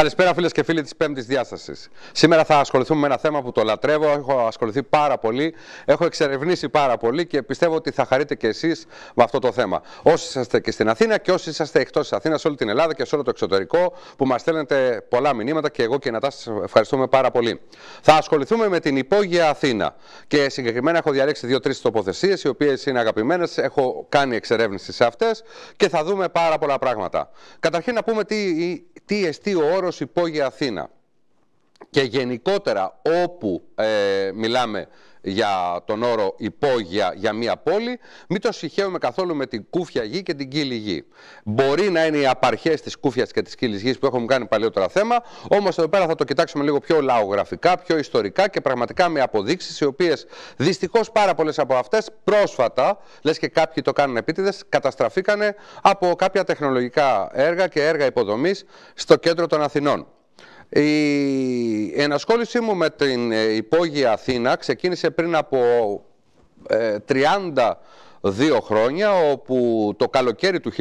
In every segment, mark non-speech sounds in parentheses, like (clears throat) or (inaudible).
Καλησπέρα φίλες και φίλοι της Πέμπτης Διάστασης. Σήμερα θα ασχοληθούμε με ένα θέμα που το λατρεύω, έχω ασχοληθεί πάρα πολύ, έχω εξερευνήσει πάρα πολύ και πιστεύω ότι θα χαρείτε και εσείς με αυτό το θέμα. Όσοι είσαστε και στην Αθήνα και όσοι είσαστε εκτός της Αθήνας, σε όλη την Ελλάδα και σε όλο το εξωτερικό, που μας στέλνετε πολλά μηνύματα και εγώ και η σας ευχαριστούμε πάρα πολύ. Θα ασχοληθούμε με την υπόγεια Αθήνα και συγκεκριμένα έχω διαλέξει δύο-τρει τοποθεσίες, οι οποίες είναι αγαπημένες, έχω κάνει εξερεύνηση σε αυτές και θα δούμε πάρα πολλά πράγματα. Καταρχήν να πούμε τι, τι εστί ο όρος υπόγεια Αθήνα και γενικότερα όπου ε, μιλάμε για τον όρο υπόγεια για μία πόλη, μην το συγχαίουμε καθόλου με την κούφια γη και την κύλη γη. Μπορεί να είναι οι απαρχές της κούφιας και της κύλης γης που έχουμε κάνει παλιότερα θέμα, όμως εδώ πέρα θα το κοιτάξουμε λίγο πιο λαογραφικά, πιο ιστορικά και πραγματικά με αποδείξεις, οι οποίες δυστυχώς πάρα πολλές από αυτές πρόσφατα, λες και κάποιοι το κάνουν επίτηδες, καταστραφήκανε από κάποια τεχνολογικά έργα και έργα υποδομής στο κέντρο των Αθηνών. Η ενασχόλησή μου με την ε, υπόγεια Αθήνα ξεκίνησε πριν από 32 ε, χρόνια όπου το καλοκαίρι του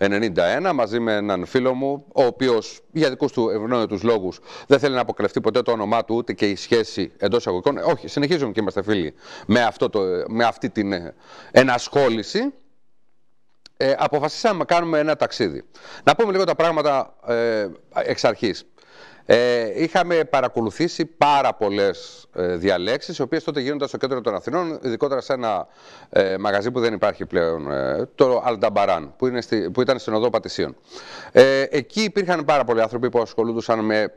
1991 μαζί με έναν φίλο μου ο οποίος για δικούς του ευνόητους λόγους δεν θέλει να αποκρεφτεί ποτέ το όνομά του ούτε και η σχέση εντός αγωγικών. Ε, όχι συνεχίζουμε και είμαστε φίλοι με, αυτό το, με αυτή την ενασχόληση ε, αποφασίσαμε να κάνουμε ένα ταξίδι. Να πούμε λίγο τα πράγματα ε, εξ αρχής. Ε, είχαμε παρακολουθήσει πάρα πολλές ε, διαλέξεις, οι οποίες τότε γίνονταν στο κέντρο των Αθηνών, ειδικότερα σε ένα ε, μαγαζί που δεν υπάρχει πλέον, ε, το Αλνταμπαράν, που, που ήταν στην οδό Πατησίων. Ε, εκεί υπήρχαν πάρα πολλοί άνθρωποι που ασχολούντουσαν με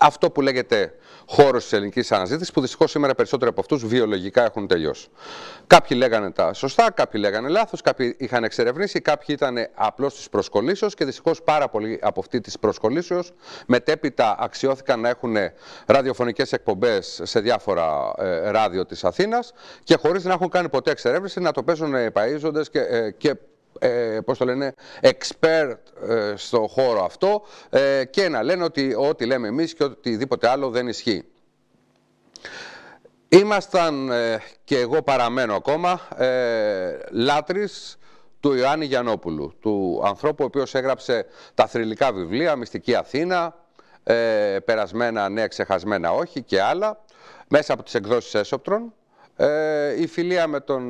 αυτό που λέγεται χώρος της ελληνικής αναζήτησης που δυστυχώς σήμερα περισσότεροι από αυτούς βιολογικά έχουν τελειώσει. Κάποιοι λέγανε τα σωστά, κάποιοι λέγανε λάθος, κάποιοι είχαν εξερευνήσει, κάποιοι ήταν απλώς της προσκολήσεω και δυστυχώς πάρα πολλοί από αυτή της προσκολήσεω μετέπειτα αξιώθηκαν να έχουν ραδιοφωνικές εκπομπές σε διάφορα ε, ράδιο της Αθήνας και χωρίς να έχουν κάνει ποτέ εξερεύνηση να το παίζουν παίζοντες και, ε, και ε, πώς το λένε, expert ε, στο χώρο αυτό ε, και να λένε ότι ό,τι λέμε εμείς και οτιδήποτε άλλο δεν ισχύει. Ήμασταν ε, και εγώ παραμένω ακόμα ε, λάτρης του Ιωάννη Γιανόπουλου, του ανθρώπου ο οποίος έγραψε τα θρηλυκά βιβλία, Μυστική Αθήνα, Περασμένα νέα, ξεχασμένα όχι και άλλα, μέσα από τις εκδόσεις Έσοπτρων. Ε, η φιλία με τον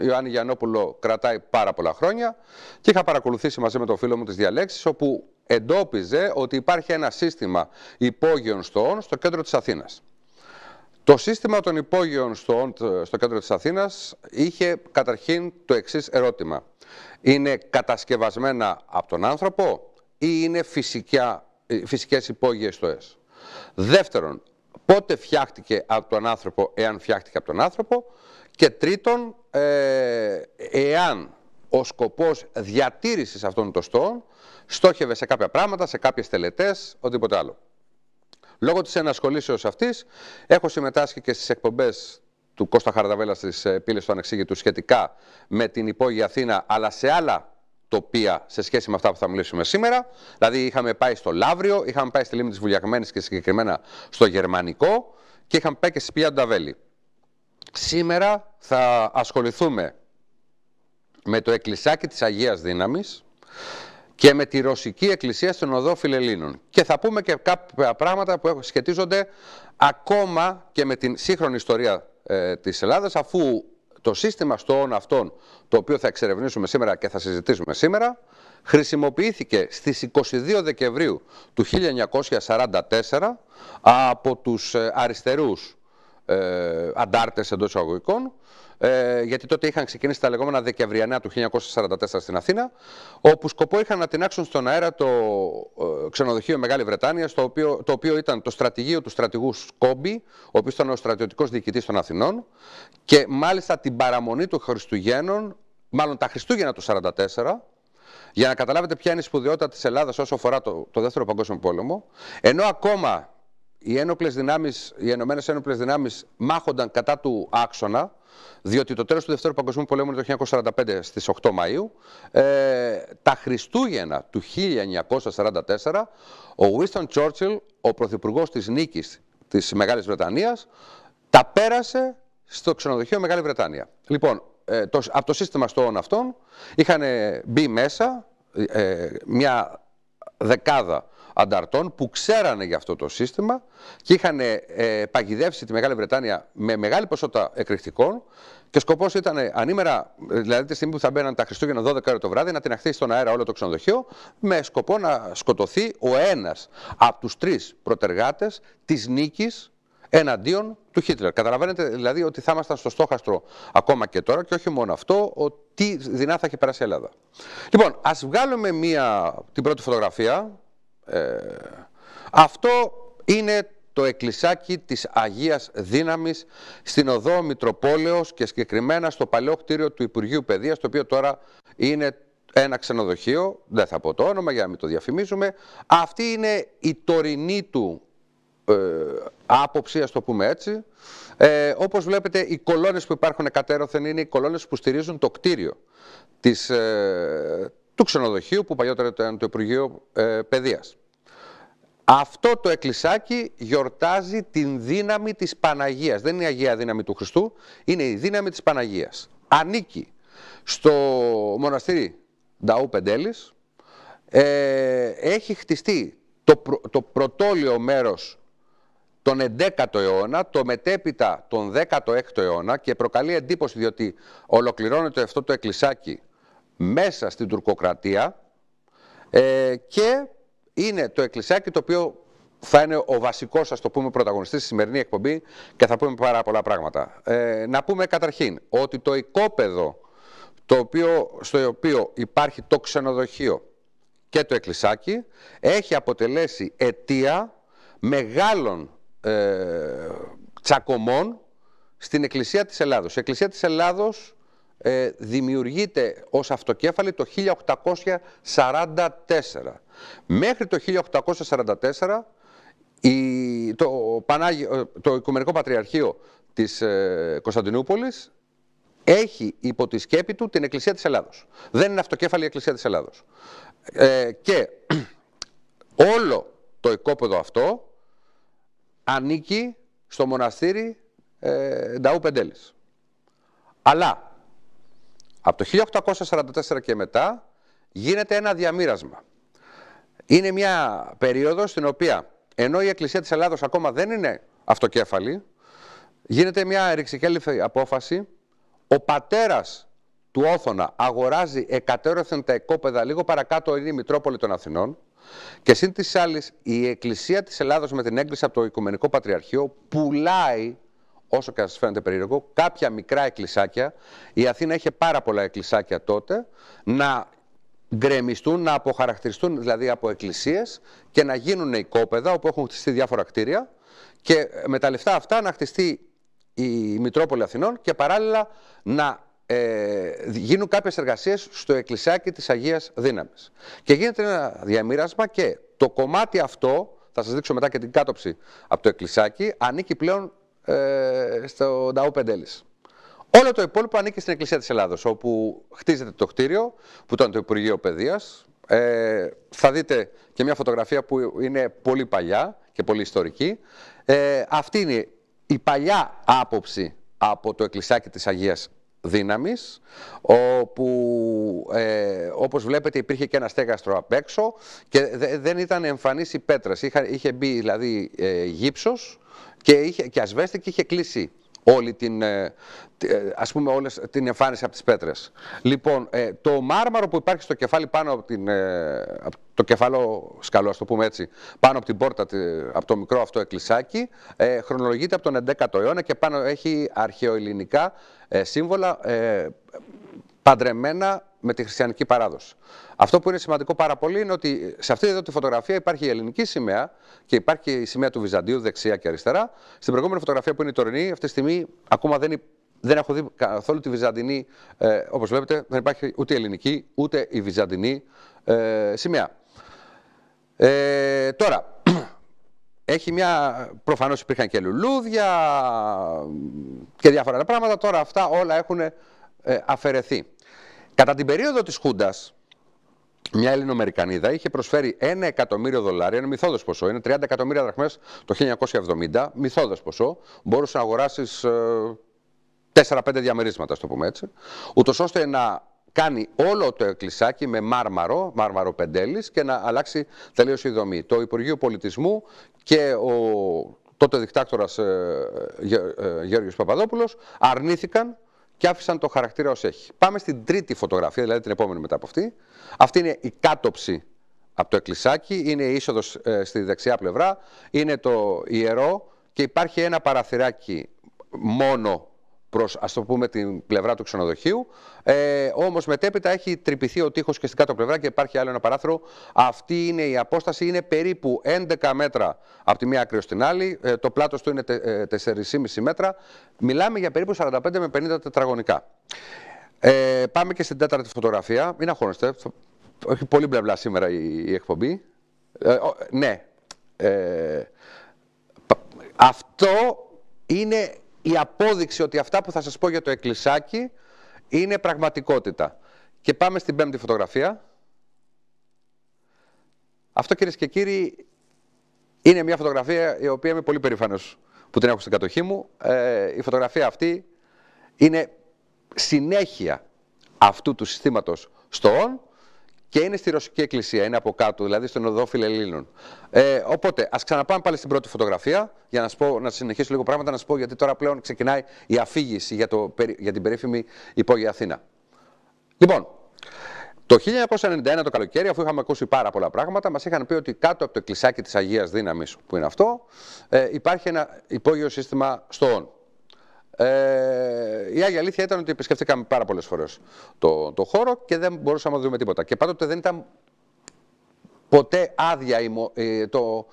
Ιωάννη Γιαννόπουλο κρατάει πάρα πολλά χρόνια και είχα παρακολουθήσει μαζί με τον φίλο μου τις διαλέξεις όπου εντόπιζε ότι υπάρχει ένα σύστημα υπόγειων στοών στο κέντρο της Αθήνας. Το σύστημα των υπόγειων στο, ε, στο κέντρο της Αθήνας είχε καταρχήν το εξής ερώτημα. Είναι κατασκευασμένα από τον άνθρωπο ή είναι φυσικά, ε, φυσικές υπόγειες στοές. Δεύτερον, πότε φτιάχτηκε από τον άνθρωπο, εάν φτιάχτηκε από τον άνθρωπο και τρίτον, ε, εάν ο σκοπός διατήρησης αυτών των στοών στόχευε σε κάποια πράγματα, σε κάποιες τελετές, οτιδήποτε άλλο. Λόγω της ενασχολήσεως αυτής, έχω συμμετάσχει και στις εκπομπές του Κώστα Χαρδαβέλα στις ε, πύλες του Ανεξήγητου σχετικά με την υπόγεια Αθήνα, αλλά σε άλλα τοπία σε σχέση με αυτά που θα μιλήσουμε σήμερα. Δηλαδή, είχαμε πάει στο Λαύριο, είχαμε πάει στη λίμνη της Βουλιακμένη και συγκεκριμένα στο Γερμανικό και είχαμε πάει και στη Πία Βέλη. Σήμερα θα ασχοληθούμε με το εκκλησάκι της Αγίας Δύναμης και με τη Ρωσική Εκκλησία στον Οδό Φιλελλήνων. Και θα πούμε και κάποια πράγματα που σχετίζονται ακόμα και με την σύγχρονη ιστορία ε, της Ελλάδας, αφού το σύστημα στόχων αυτών, το οποίο θα εξερευνήσουμε σήμερα και θα συζητήσουμε σήμερα, χρησιμοποιήθηκε στις 22 Δεκεμβρίου του 1944 από τους ε, αριστερούς ε, αντάρτες εντός εισαγωγικών ε, γιατί τότε είχαν ξεκινήσει τα λεγόμενα Δεκεμβριανά του 1944 στην Αθήνα, όπου σκοπό είχαν να τεινάξουν στον αέρα το ε, ξενοδοχείο Μεγάλη Βρετάνια, στο οποίο, το οποίο ήταν το στρατηγείο του στρατηγού Σκόμπι, ο οποίος ήταν ο στρατιωτικός διοικητής των Αθηνών, και μάλιστα την παραμονή του Χριστουγέννων, μάλλον τα Χριστούγεννα του 1944, για να καταλάβετε ποια είναι η σπουδαιότητα της Ελλάδας όσο αφορά το, το Δεύτερο Παγκόσμιο Πόλεμο, ενώ ακόμα οι, ένοπλες δυνάμεις, οι μάχονταν κατά του άξονα, διότι το τέλος του Δευτέρου Παγκοσμίου Πολέμου είναι το 1945 στι 8 Μαου. Ε, τα Χριστούγεννα του 1944, ο Winston Churchill, ο πρωθυπουργός της νίκης της Μεγάλης Βρετανίας, τα πέρασε στο ξενοδοχείο Μεγάλη Βρετανία. Λοιπόν, ε, το, από το σύστημα στον Αυτόν, είχαν μπει μέσα ε, ε, μια δεκάδα ανταρτών που ξέρανε για αυτό το σύστημα και είχαν ε, παγιδεύσει τη Μεγάλη Βρετάνια με μεγάλη ποσότητα εκρηκτικών και σκοπός ήταν ανήμερα, δηλαδή τη στιγμή που θα μπαίναν τα Χριστούγεννα 12 ώρα το βράδυ, να αχθεί στον αέρα όλο το ξενοδοχείο με σκοπό να σκοτωθεί ο ένας από τους τρεις προτεργάτες της νίκης εναντίον του Χίτλερ. Καταλαβαίνετε δηλαδή ότι θα ήμασταν στο στόχαστρο ακόμα και τώρα και όχι μόνο αυτό, ότι δεινά θα είχε περάσει η Ελλάδα. Λοιπόν, ας βγάλουμε μία, την πρώτη φωτογραφία ε, αυτό είναι το εκκλησάκι της Αγίας Δύναμης στην Οδό Μητροπόλεως και συγκεκριμένα στο παλαιό κτίριο του Υπουργείου Παιδείας, το οποίο τώρα είναι ένα ξενοδοχείο, δεν θα πω το όνομα για να μην το διαφημίζουμε. Αυτή είναι η τωρινή του ε, άποψη, ας το πούμε έτσι. Ε, όπως βλέπετε, οι κολόνες που υπάρχουν κατέρωθεν είναι οι κολόνες που στηρίζουν το κτίριο της, ε, του ξενοδοχείου, που παλιότερα ήταν το Υπουργείο Παιδείας. Αυτό το εκκλησάκι γιορτάζει την δύναμη της Παναγίας. Δεν είναι η Αγία δύναμη του Χριστού, είναι η δύναμη της Παναγίας. Ανήκει στο μοναστήρι Νταού Πεντέλης. Ε, έχει χτιστεί το, το πρωτόλιο μέρος τον 11ο αιώνα, το μετέπειτα τον 16ο αιώνα και προκαλεί εντύπωση διότι ολοκληρώνεται αυτό το εκκλησάκι μέσα στην τουρκοκρατία ε, και είναι το εκκλησάκι το οποίο θα είναι ο βασικός, ας το πούμε, πρωταγωνιστής στη σημερινή εκπομπή και θα πούμε πάρα πολλά πράγματα. Ε, να πούμε καταρχήν ότι το οικόπεδο το οποίο, στο οποίο υπάρχει το ξενοδοχείο και το εκκλησάκι έχει αποτελέσει αιτία μεγάλων ε, τσακωμών στην Εκκλησία της Ελλάδος. Η Εκκλησία της Ελλάδος ε, δημιουργείται ως αυτοκέφαλη το 1844. Μέχρι το 1844 η, το, Πανάγιο, ε, το Οικουμενικό Πατριαρχείο της ε, Κωνσταντινούπολης έχει υπό τη σκέπη του την Εκκλησία της Ελλάδος. Δεν είναι αυτοκέφαλη η Εκκλησία της Ελλάδος. Ε, και (clears throat) όλο το οικόπεδο αυτό ανήκει στο μοναστήρι ε, Νταού Πεντέλης. Αλλά από το 1844 και μετά γίνεται ένα διαμήρασμα. Είναι μια περίοδος στην οποία ενώ η Εκκλησία της Ελλάδος ακόμα δεν είναι αυτοκέφαλη, γίνεται μια ρηξικέλυφη απόφαση. Ο πατέρας του Όθωνα αγοράζει εκατέρωθεν τα οικόπεδα, λίγο παρακάτω είναι η Μητρόπολη των Αθηνών, και σύν της άλλης, η Εκκλησία της Ελλάδος με την έγκριση από το Οικουμενικό Πατριαρχείο πουλάει όσο και σα φαίνεται περίεργο, κάποια μικρά εκκλησάκια, η Αθήνα είχε πάρα πολλά εκκλησάκια τότε, να γκρεμιστούν, να αποχαρακτηριστούν δηλαδή από εκκλησίες και να γίνουν οικόπεδα όπου έχουν χτιστεί διάφορα κτίρια και ε, με τα λεφτά αυτά να χτιστεί η Μητρόπολη Αθηνών και παράλληλα να ε, γίνουν κάποιες εργασίες στο εκκλησάκι της Αγίας Δύναμης. Και γίνεται ένα διαμήρασμα και το κομμάτι αυτό, θα σας δείξω μετά και την κάτωψη από το εκκλησάκι, ανήκει πλέον ε, στο Νταού Πεντέλης. Όλο το υπόλοιπο ανήκει στην Εκκλησία της Ελλάδος, όπου χτίζεται το κτίριο, που ήταν το Υπουργείο Παιδείας. Ε, θα δείτε και μια φωτογραφία που είναι πολύ παλιά και πολύ ιστορική. Ε, αυτή είναι η παλιά άποψη από το εκκλησάκι της Αγίας δύναμης, όπου ε, όπως βλέπετε υπήρχε και ένα στέγαστρο απ' έξω και δεν ήταν εμφανής η πέτρας. Είχε, μπει δηλαδή ε, γύψος και, είχε, και και είχε κλείσει όλη την, ε, ας πούμε όλες την εμφάνιση από τις πέτρες. Λοιπόν, ε, το μάρμαρο που υπάρχει στο κεφάλι πάνω από, την, ε, το κεφαλό σκαλό, ας το πούμε έτσι, πάνω από την πόρτα, από το μικρό αυτό εκκλησάκι, χρονολογείται από τον 11ο αιώνα και πάνω έχει αρχαιοελληνικά σύμβολα παντρεμένα με τη χριστιανική παράδοση. Αυτό που είναι σημαντικό πάρα πολύ είναι ότι σε αυτή εδώ τη φωτογραφία υπάρχει η ελληνική σημαία και υπάρχει η σημαία του Βυζαντίου δεξιά και αριστερά. Στην προηγούμενη φωτογραφία που είναι η τωρινή, αυτή τη στιγμή ακόμα δεν, δεν έχω δει καθόλου τη Βυζαντινή. Ε, Όπως βλέπετε, δεν υπάρχει ούτε η ελληνική ούτε η Βυζαντινή ε, σημαία. Ε, τώρα, (clears throat) έχει μια. Προφανώς υπήρχαν και λουλούδια και διάφορα άλλα πράγματα. Τώρα αυτά όλα έχουν ε, αφαιρεθεί. Κατά την περίοδο της Χούντας, μια Ελληνοαμερικανίδα είχε προσφέρει 1 εκατομμύριο δολάρια, ένα μυθόδος ποσό, είναι 30 εκατομμύρια δραχμές το 1970, μυθόδος ποσό, μπορούσες να αγοράσεις 4-5 ε, διαμερίσματα, στο πούμε έτσι, ούτως ώστε να κάνει όλο το εκκλησάκι με μάρμαρο, μάρμαρο πεντέλης και να αλλάξει τελείως η δομή. Το Υπουργείο Πολιτισμού και ο τότε δικτάκτορας ε, ε, ε Παπαδόπουλος αρνήθηκαν και άφησαν το χαρακτήρα ως έχει. Πάμε στην τρίτη φωτογραφία, δηλαδή την επόμενη μετά από αυτή. Αυτή είναι η κάτοψη από το εκκλησάκι, είναι η είσοδος ε, στη δεξιά πλευρά, είναι το ιερό και υπάρχει ένα παραθυράκι μόνο προς ας το πούμε την πλευρά του ξενοδοχείου. Ε, όμως μετέπειτα έχει τρυπηθεί ο τείχος και στην κάτω πλευρά και υπάρχει άλλο ένα παράθυρο. Αυτή είναι η απόσταση, είναι περίπου 11 μέτρα από τη μία άκρη στην άλλη. Ε, το πλάτος του είναι 4,5 ε, μέτρα. Μιλάμε για περίπου 45 με 50 τετραγωνικά. Ε, πάμε και στην τέταρτη φωτογραφία. Μην αγχώνεστε. Έχει πολύ μπλε σήμερα η, εκπομπή. Ε, ναι. Ε, αυτό είναι η απόδειξη ότι αυτά που θα σας πω για το εκκλησάκι είναι πραγματικότητα. Και πάμε στην πέμπτη φωτογραφία. Αυτό κυρίες και κύριοι είναι μια φωτογραφία η οποία είμαι πολύ περήφανος που την έχω στην κατοχή μου. Ε, η φωτογραφία αυτή είναι συνέχεια αυτού του συστήματος στο όν και είναι στη Ρωσική Εκκλησία, είναι από κάτω, δηλαδή στον οδό Φιλελλήνων. Ε, οπότε, ας ξαναπάμε πάλι στην πρώτη φωτογραφία για να, σας να συνεχίσω λίγο πράγματα, να σα πω γιατί τώρα πλέον ξεκινάει η αφήγηση για, το, για την περίφημη υπόγεια Αθήνα. Λοιπόν, το 1991 το καλοκαίρι, αφού είχαμε ακούσει πάρα πολλά πράγματα, μας είχαν πει ότι κάτω από το κλεισάκι της Αγίας Δύναμης, που είναι αυτό, ε, υπάρχει ένα υπόγειο σύστημα στο ΟΝ. Ε, η Άγια Αλήθεια ήταν ότι επισκεφτήκαμε πάρα πολλές φορές το, το χώρο και δεν μπορούσαμε να δούμε τίποτα. Και πάντοτε δεν ήταν ποτέ άδεια η, το,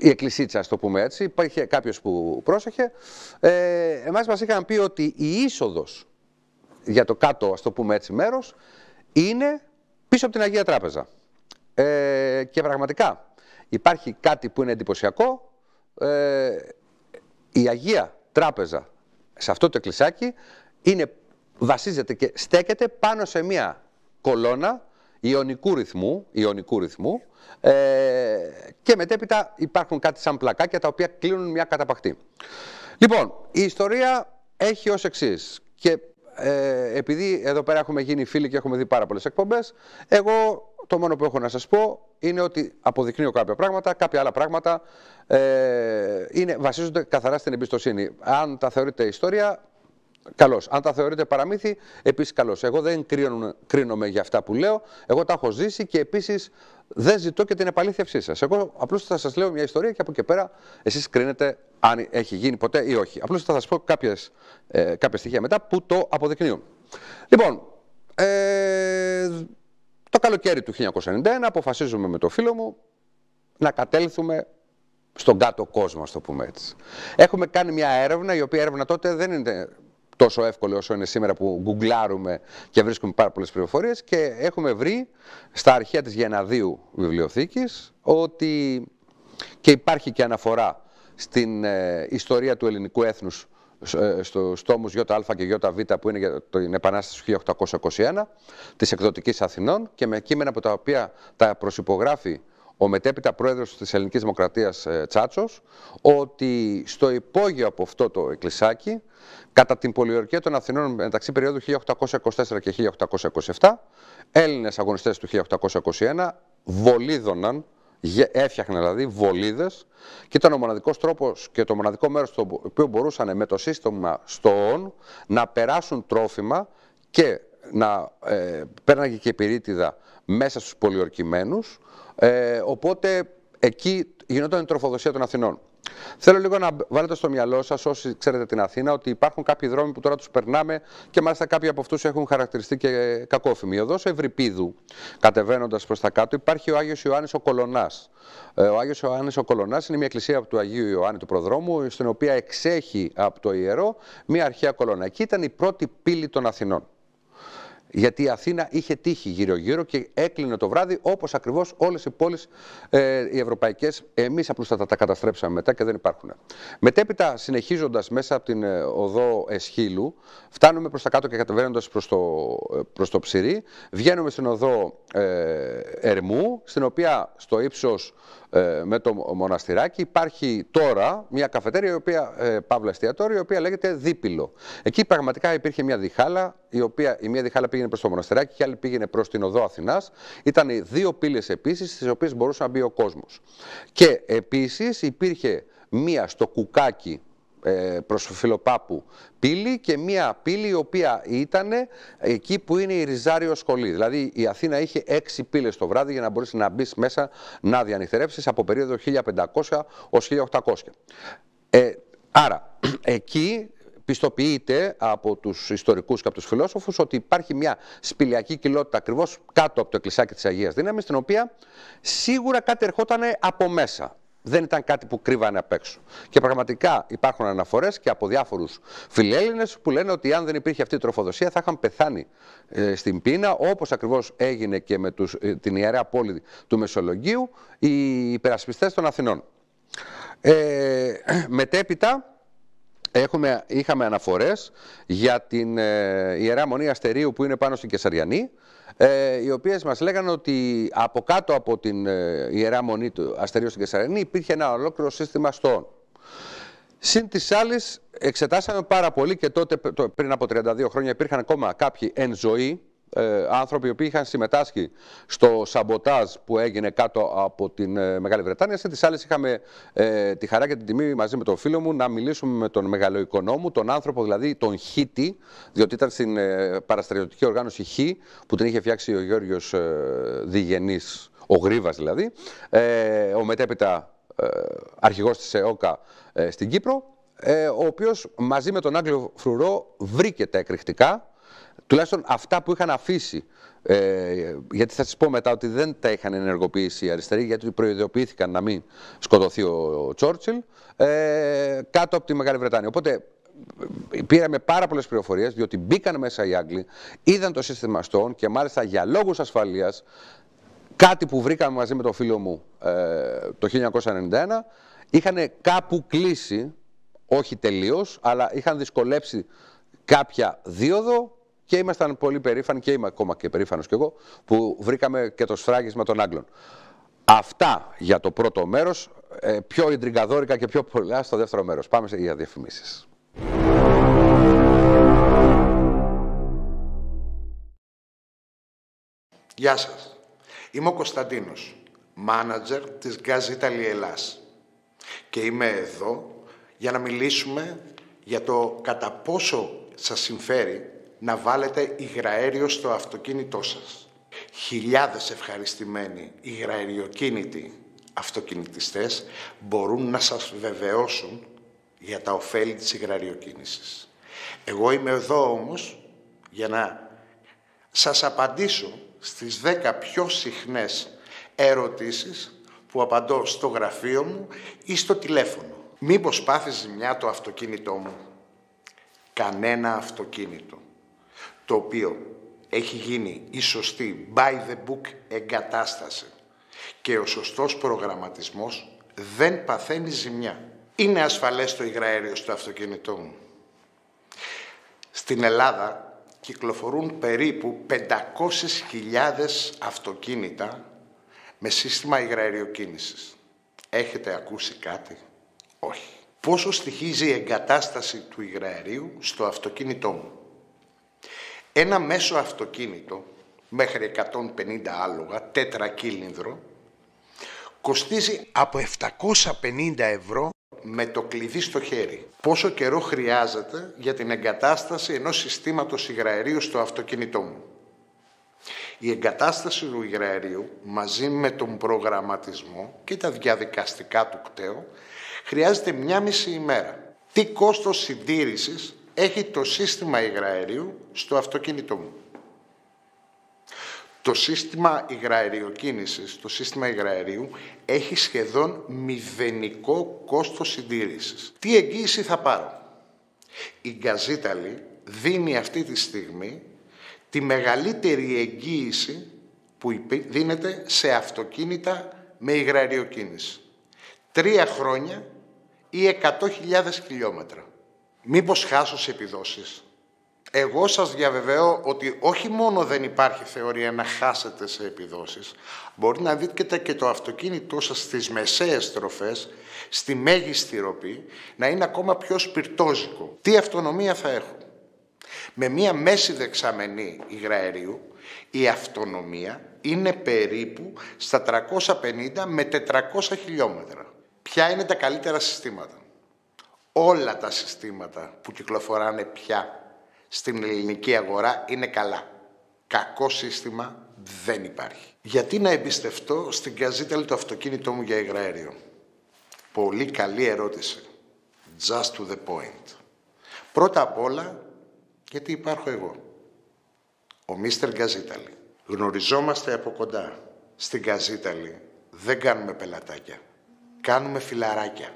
η εκκλησίτσα, ας το πούμε έτσι. Υπήρχε κάποιος που πρόσεχε. Ε, εμάς μας είχαν πει ότι η είσοδος για το κάτω, ας το πούμε έτσι, μέρος, είναι πίσω από την Αγία Τράπεζα. Ε, και πραγματικά υπάρχει κάτι που είναι εντυπωσιακό. Ε, η Αγία Τράπεζα σε αυτό το εκκλησάκι είναι, βασίζεται και στέκεται πάνω σε μια κολόνα ιονικού ρυθμού, ιονικού ρυθμού ε, και μετέπειτα υπάρχουν κάτι σαν πλακάκια τα οποία κλείνουν μια καταπαχτή. Λοιπόν, η ιστορία έχει ως εξής και ε, επειδή εδώ πέρα έχουμε γίνει φίλοι και έχουμε δει πάρα πολλές εκπομπές, εγώ το μόνο που έχω να σας πω είναι ότι αποδεικνύω κάποια πράγματα, κάποια άλλα πράγματα ε, είναι, βασίζονται καθαρά στην εμπιστοσύνη. Αν τα θεωρείτε ιστορία, Καλώς. Αν τα θεωρείτε παραμύθι, επίσης καλώς. Εγώ δεν κρίνομαι, για αυτά που λέω. Εγώ τα έχω ζήσει και επίσης δεν ζητώ και την επαλήθευσή σας. Εγώ απλώς θα σας λέω μια ιστορία και από εκεί πέρα εσείς κρίνετε αν έχει γίνει ποτέ ή όχι. Απλώς θα σας πω ε, κάποια κάποιες στοιχεία μετά που το αποδεικνύουν. Λοιπόν, ε, το καλοκαίρι του 1991 αποφασίζουμε με το φίλο μου να κατέλθουμε στον κάτω κόσμο, ας το πούμε έτσι. Έχουμε κάνει μια έρευνα, η οποία έρευνα τότε δεν είναι τόσο εύκολο όσο είναι σήμερα που γκουγκλάρουμε και βρίσκουμε πάρα πολλές πληροφορίες και έχουμε βρει στα αρχεία της Γεναδίου Βιβλιοθήκης ότι και υπάρχει και αναφορά στην ε, ιστορία του ελληνικού έθνους ε, στο στους τόμους ΙΑ και ΙΒ που είναι για την Επανάσταση του 1821 της εκδοτικής Αθηνών και με κείμενα από τα οποία τα προσυπογράφει ο μετέπειτα πρόεδρος της Ελληνικής Δημοκρατίας ε, Τσάτσος ότι στο υπόγειο από αυτό το εκκλησάκι κατά την πολιορκία των Αθηνών μεταξύ περίοδου 1824 και 1827 Έλληνες αγωνιστές του 1821 βολίδωναν Έφτιαχναν δηλαδή βολίδες και ήταν ο μοναδικός τρόπος και το μοναδικό μέρος στο οποίο μπορούσαν με το σύστημα στοών να περάσουν τρόφιμα και να ε, πέρναγε και πυρίτιδα μέσα στους πολιορκημένους, ε, οπότε εκεί γινόταν η τροφοδοσία των Αθηνών. Θέλω λίγο να βάλετε στο μυαλό σας, όσοι ξέρετε την Αθήνα, ότι υπάρχουν κάποιοι δρόμοι που τώρα τους περνάμε και μάλιστα κάποιοι από αυτούς έχουν χαρακτηριστεί και κακόφημοι. Οδό Ευρυπίδου, κατεβαίνοντας προς τα κάτω, υπάρχει ο Άγιος Ιωάννης ο Κολονάς. Ε, ο Άγιος Ιωάννης ο Κολονάς είναι μια εκκλησία του Αγίου Ιωάννη του Προδρόμου, στην οποία εξέχει από το ιερό μια αρχαία κολονά. Εκεί ήταν η πρώτη πύλη των Αθηνών γιατί η Αθήνα είχε τύχει γύρω-γύρω και έκλεινε το βράδυ όπως ακριβώς όλες οι πόλεις ε, οι ευρωπαϊκές. Εμείς απλούστατα τα καταστρέψαμε μετά και δεν υπάρχουν. Μετέπειτα, συνεχίζοντας μέσα από την ε, οδό Εσχύλου, φτάνουμε προς τα κάτω και κατεβαίνοντας προς το, ε, προς το ψυρί, βγαίνουμε στην οδό ε, Ερμού, στην οποία στο ύψος με το μοναστηράκι υπάρχει τώρα μια καφετέρια, η οποία, ε, παύλα εστιατόριο, η οποία λέγεται Δίπυλο. Εκεί πραγματικά υπήρχε μια διχάλα, η, οποία, η μια διχάλα πήγε πήγαινε προς το μοναστεράκι και άλλη πήγαινε προς την οδό Αθηνάς. Ήταν δύο πύλες επίσης, στις οποίες μπορούσε να μπει ο κόσμος. Και επίσης υπήρχε μία στο κουκάκι ε, προς Φιλοπάπου πύλη και μία πύλη η οποία ήταν εκεί που είναι η Ριζάριο Σχολή. Δηλαδή η Αθήνα είχε έξι πύλες το βράδυ για να μπορείς να μπεις μέσα να διανυθερεύσεις από περίοδο 1500 ως 1800. Ε, άρα (clears throat) εκεί πιστοποιείται από τους ιστορικούς και από τους φιλόσοφους ότι υπάρχει μια σπηλιακή κοιλότητα ακριβώς κάτω από το εκκλησάκι της Αγίας Δύναμης, στην οποία σίγουρα κάτι ερχόταν από μέσα. Δεν ήταν κάτι που κρύβανε απ' έξω. Και πραγματικά υπάρχουν αναφορές και από διάφορους φιλέλληνες που λένε ότι αν δεν υπήρχε αυτή η τροφοδοσία θα είχαν πεθάνει ε, στην πείνα, όπως ακριβώς έγινε και με τους, ε, την ιερά πόλη του Μεσολογγίου, οι υπερασπιστές των Αθηνών. Ε, (clears throat) μετέπειτα, Έχουμε, είχαμε αναφορές για την ε, Ιερά Μονή Αστερίου που είναι πάνω στην Κεσαριανή, ε, οι οποίες μας λέγανε ότι από κάτω από την ε, Ιερά Μονή του Αστερίου στην Κεσαριανή υπήρχε ένα ολόκληρο σύστημα στον. Συν της άλλης, εξετάσαμε πάρα πολύ και τότε, πριν από 32 χρόνια, υπήρχαν ακόμα κάποιοι εν ζωή, ε, άνθρωποι οι οποίοι είχαν συμμετάσχει στο σαμποτάζ που έγινε κάτω από την ε, Μεγάλη Βρετάνια. Σε τις άλλες είχαμε ε, τη χαρά και την τιμή μαζί με τον φίλο μου να μιλήσουμε με τον μεγαλοοικονό μου, τον άνθρωπο δηλαδή τον Χίτη, διότι ήταν στην ε, παραστρατιωτική οργάνωση Χ που την είχε φτιάξει ο Γιώργο ε, ο Γρήβα δηλαδή, ε, ο μετέπειτα ε, αρχηγός της ΕΟΚΑ στην Κύπρο, ο οποίος μαζί με τον Άγγλιο Φρουρό βρήκε τα εκρηκτικά Τουλάχιστον αυτά που είχαν αφήσει. Ε, γιατί θα σας πω μετά ότι δεν τα είχαν ενεργοποιήσει οι αριστεροί, γιατί προειδοποιήθηκαν να μην σκοτωθεί ο Τσόρτσιλ ε, κάτω από τη Μεγάλη Βρετάνια. Οπότε ε, πήραμε πάρα πολλές πληροφορίες, διότι μπήκαν μέσα οι Άγγλοι, είδαν το σύστημα αστών και μάλιστα για λόγους ασφαλείας, κάτι που βρήκαμε μαζί με τον φίλο μου ε, το 1991, είχαν κάπου κλείσει, όχι τελείως, αλλά είχαν δυσκολέψει κάποια δίωδο και ήμασταν πολύ περήφανοι, και είμαι ακόμα και περήφανος κι εγώ, που βρήκαμε και το σφράγισμα των Άγγλων. Αυτά για το πρώτο μέρος. Ε, πιο ιντριγκαδόρικα και πιο πολλά στο δεύτερο μέρος. Πάμε για διαφημίσεις. Γεια σας. Είμαι ο Κωνσταντίνος, μάνατζερ της Γκάζιτα Ελλάς και είμαι εδώ για να μιλήσουμε για το κατά πόσο σας συμφέρει να βάλετε υγραέριο στο αυτοκίνητό σας. Χιλιάδες ευχαριστημένοι υγραεριοκίνητοι αυτοκινητιστές μπορούν να σας βεβαιώσουν για τα ωφέλη της υγραεριοκίνησης. Εγώ είμαι εδώ όμως για να σας απαντήσω στις 10 πιο συχνές ερωτήσεις που απαντώ στο γραφείο μου ή στο τηλέφωνο. Μήπως πάθεις ζημιά το αυτοκίνητό μου. Κανένα αυτοκίνητο το οποίο έχει γίνει η σωστή by the book εγκατάσταση και ο σωστός προγραμματισμός δεν παθαίνει ζημιά. Είναι ασφαλές το υγραέριο στο αυτοκίνητό μου. Στην Ελλάδα κυκλοφορούν περίπου 500.000 αυτοκίνητα με σύστημα υγραεριοκίνησης. Έχετε ακούσει κάτι? Όχι. Πόσο στοιχίζει η εγκατάσταση του υγραερίου στο αυτοκίνητό μου. Ένα μέσο αυτοκίνητο μέχρι 150 άλογα, τετρακύλινδρο, κοστίζει από 750 ευρώ με το κλειδί στο χέρι. Πόσο καιρό χρειάζεται για την εγκατάσταση ενός συστήματος υγραερίου στο αυτοκίνητό μου. Η εγκατάσταση του υγραερίου μαζί με τον προγραμματισμό και τα διαδικαστικά του κταίου χρειάζεται μια μισή ημέρα. Τι κόστος συντήρησης έχει το σύστημα υγραερίου στο αυτοκίνητό μου. Το σύστημα υγραεριοκίνησης, το σύστημα υγραερίου, έχει σχεδόν μηδενικό κόστος συντήρησης. Τι εγγύηση θα πάρω. Η Γκαζίταλη δίνει αυτή τη στιγμή τη μεγαλύτερη εγγύηση που δίνεται σε αυτοκίνητα με υγραεριοκίνηση. Τρία χρόνια ή 100.000 χιλιόμετρα μήπως χάσω σε επιδόσεις. Εγώ σας διαβεβαίω ότι όχι μόνο δεν υπάρχει θεωρία να χάσετε σε επιδόσεις, μπορεί να δείτε και το αυτοκίνητό σας στις μεσαίες τροφές, στη μέγιστη ροπή, να είναι ακόμα πιο σπιρτόζικο. Τι αυτονομία θα έχω. Με μία μέση δεξαμενή υγραερίου, η αυτονομία είναι περίπου στα 350 με 400 χιλιόμετρα. Ποια είναι τα καλύτερα συστήματα όλα τα συστήματα που κυκλοφοράνε πια στην ελληνική αγορά είναι καλά. Κακό σύστημα δεν υπάρχει. Γιατί να εμπιστευτώ στην καζίταλη το αυτοκίνητό μου για υγραέριο. Πολύ καλή ερώτηση. Just to the point. Πρώτα απ' όλα, γιατί υπάρχω εγώ. Ο Μίστερ Γκαζίταλη. Γνωριζόμαστε από κοντά. Στην Γκαζίταλη δεν κάνουμε πελατάκια. Κάνουμε φιλαράκια.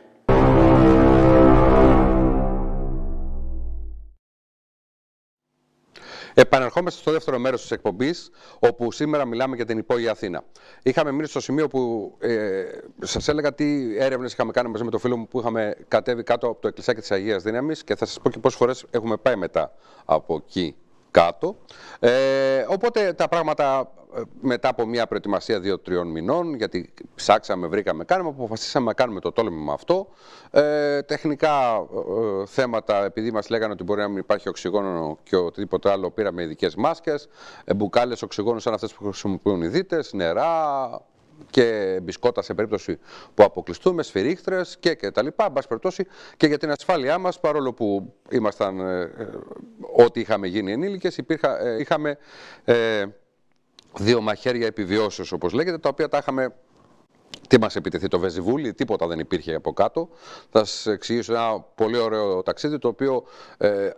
Επανερχόμαστε στο δεύτερο μέρος της εκπομπής, όπου σήμερα μιλάμε για την υπόγεια Αθήνα. Είχαμε μείνει στο σημείο που ε, σας έλεγα τι έρευνες είχαμε κάνει μαζί με τον φίλο μου που είχαμε κατέβει κάτω από το εκκλησάκι της Αγίας Δύναμης και θα σας πω και πόσες φορές έχουμε πάει μετά από εκεί κάτω. Ε, οπότε τα πράγματα ε, μετά από μια προετοιμασία δύο-τριών μηνών, γιατί ψάξαμε, βρήκαμε, κάναμε, αποφασίσαμε να κάνουμε το τόλμημα αυτό. Ε, τεχνικά ε, ε, θέματα, επειδή μας λέγανε ότι μπορεί να μην υπάρχει οξυγόνο και οτιδήποτε άλλο, πήραμε ειδικές μάσκες, ε, μπουκάλες οξυγόνου σαν αυτές που χρησιμοποιούν οι δίτες, νερά, και μπισκότα σε περίπτωση που αποκλειστούμε, σφυρίχτρες και, και τα λοιπά. περιπτώσει και για την ασφάλειά μας, παρόλο που ήμασταν ό,τι είχαμε γίνει ενήλικες, είχαμε. Ε, δύο μαχαίρια επιβιώσεως όπως λέγεται, τα οποία τα είχαμε τι μας επιτεθεί το Βεζιβούλι, τίποτα δεν υπήρχε από κάτω. Θα σας εξηγήσω ένα πολύ ωραίο ταξίδι το οποίο ε,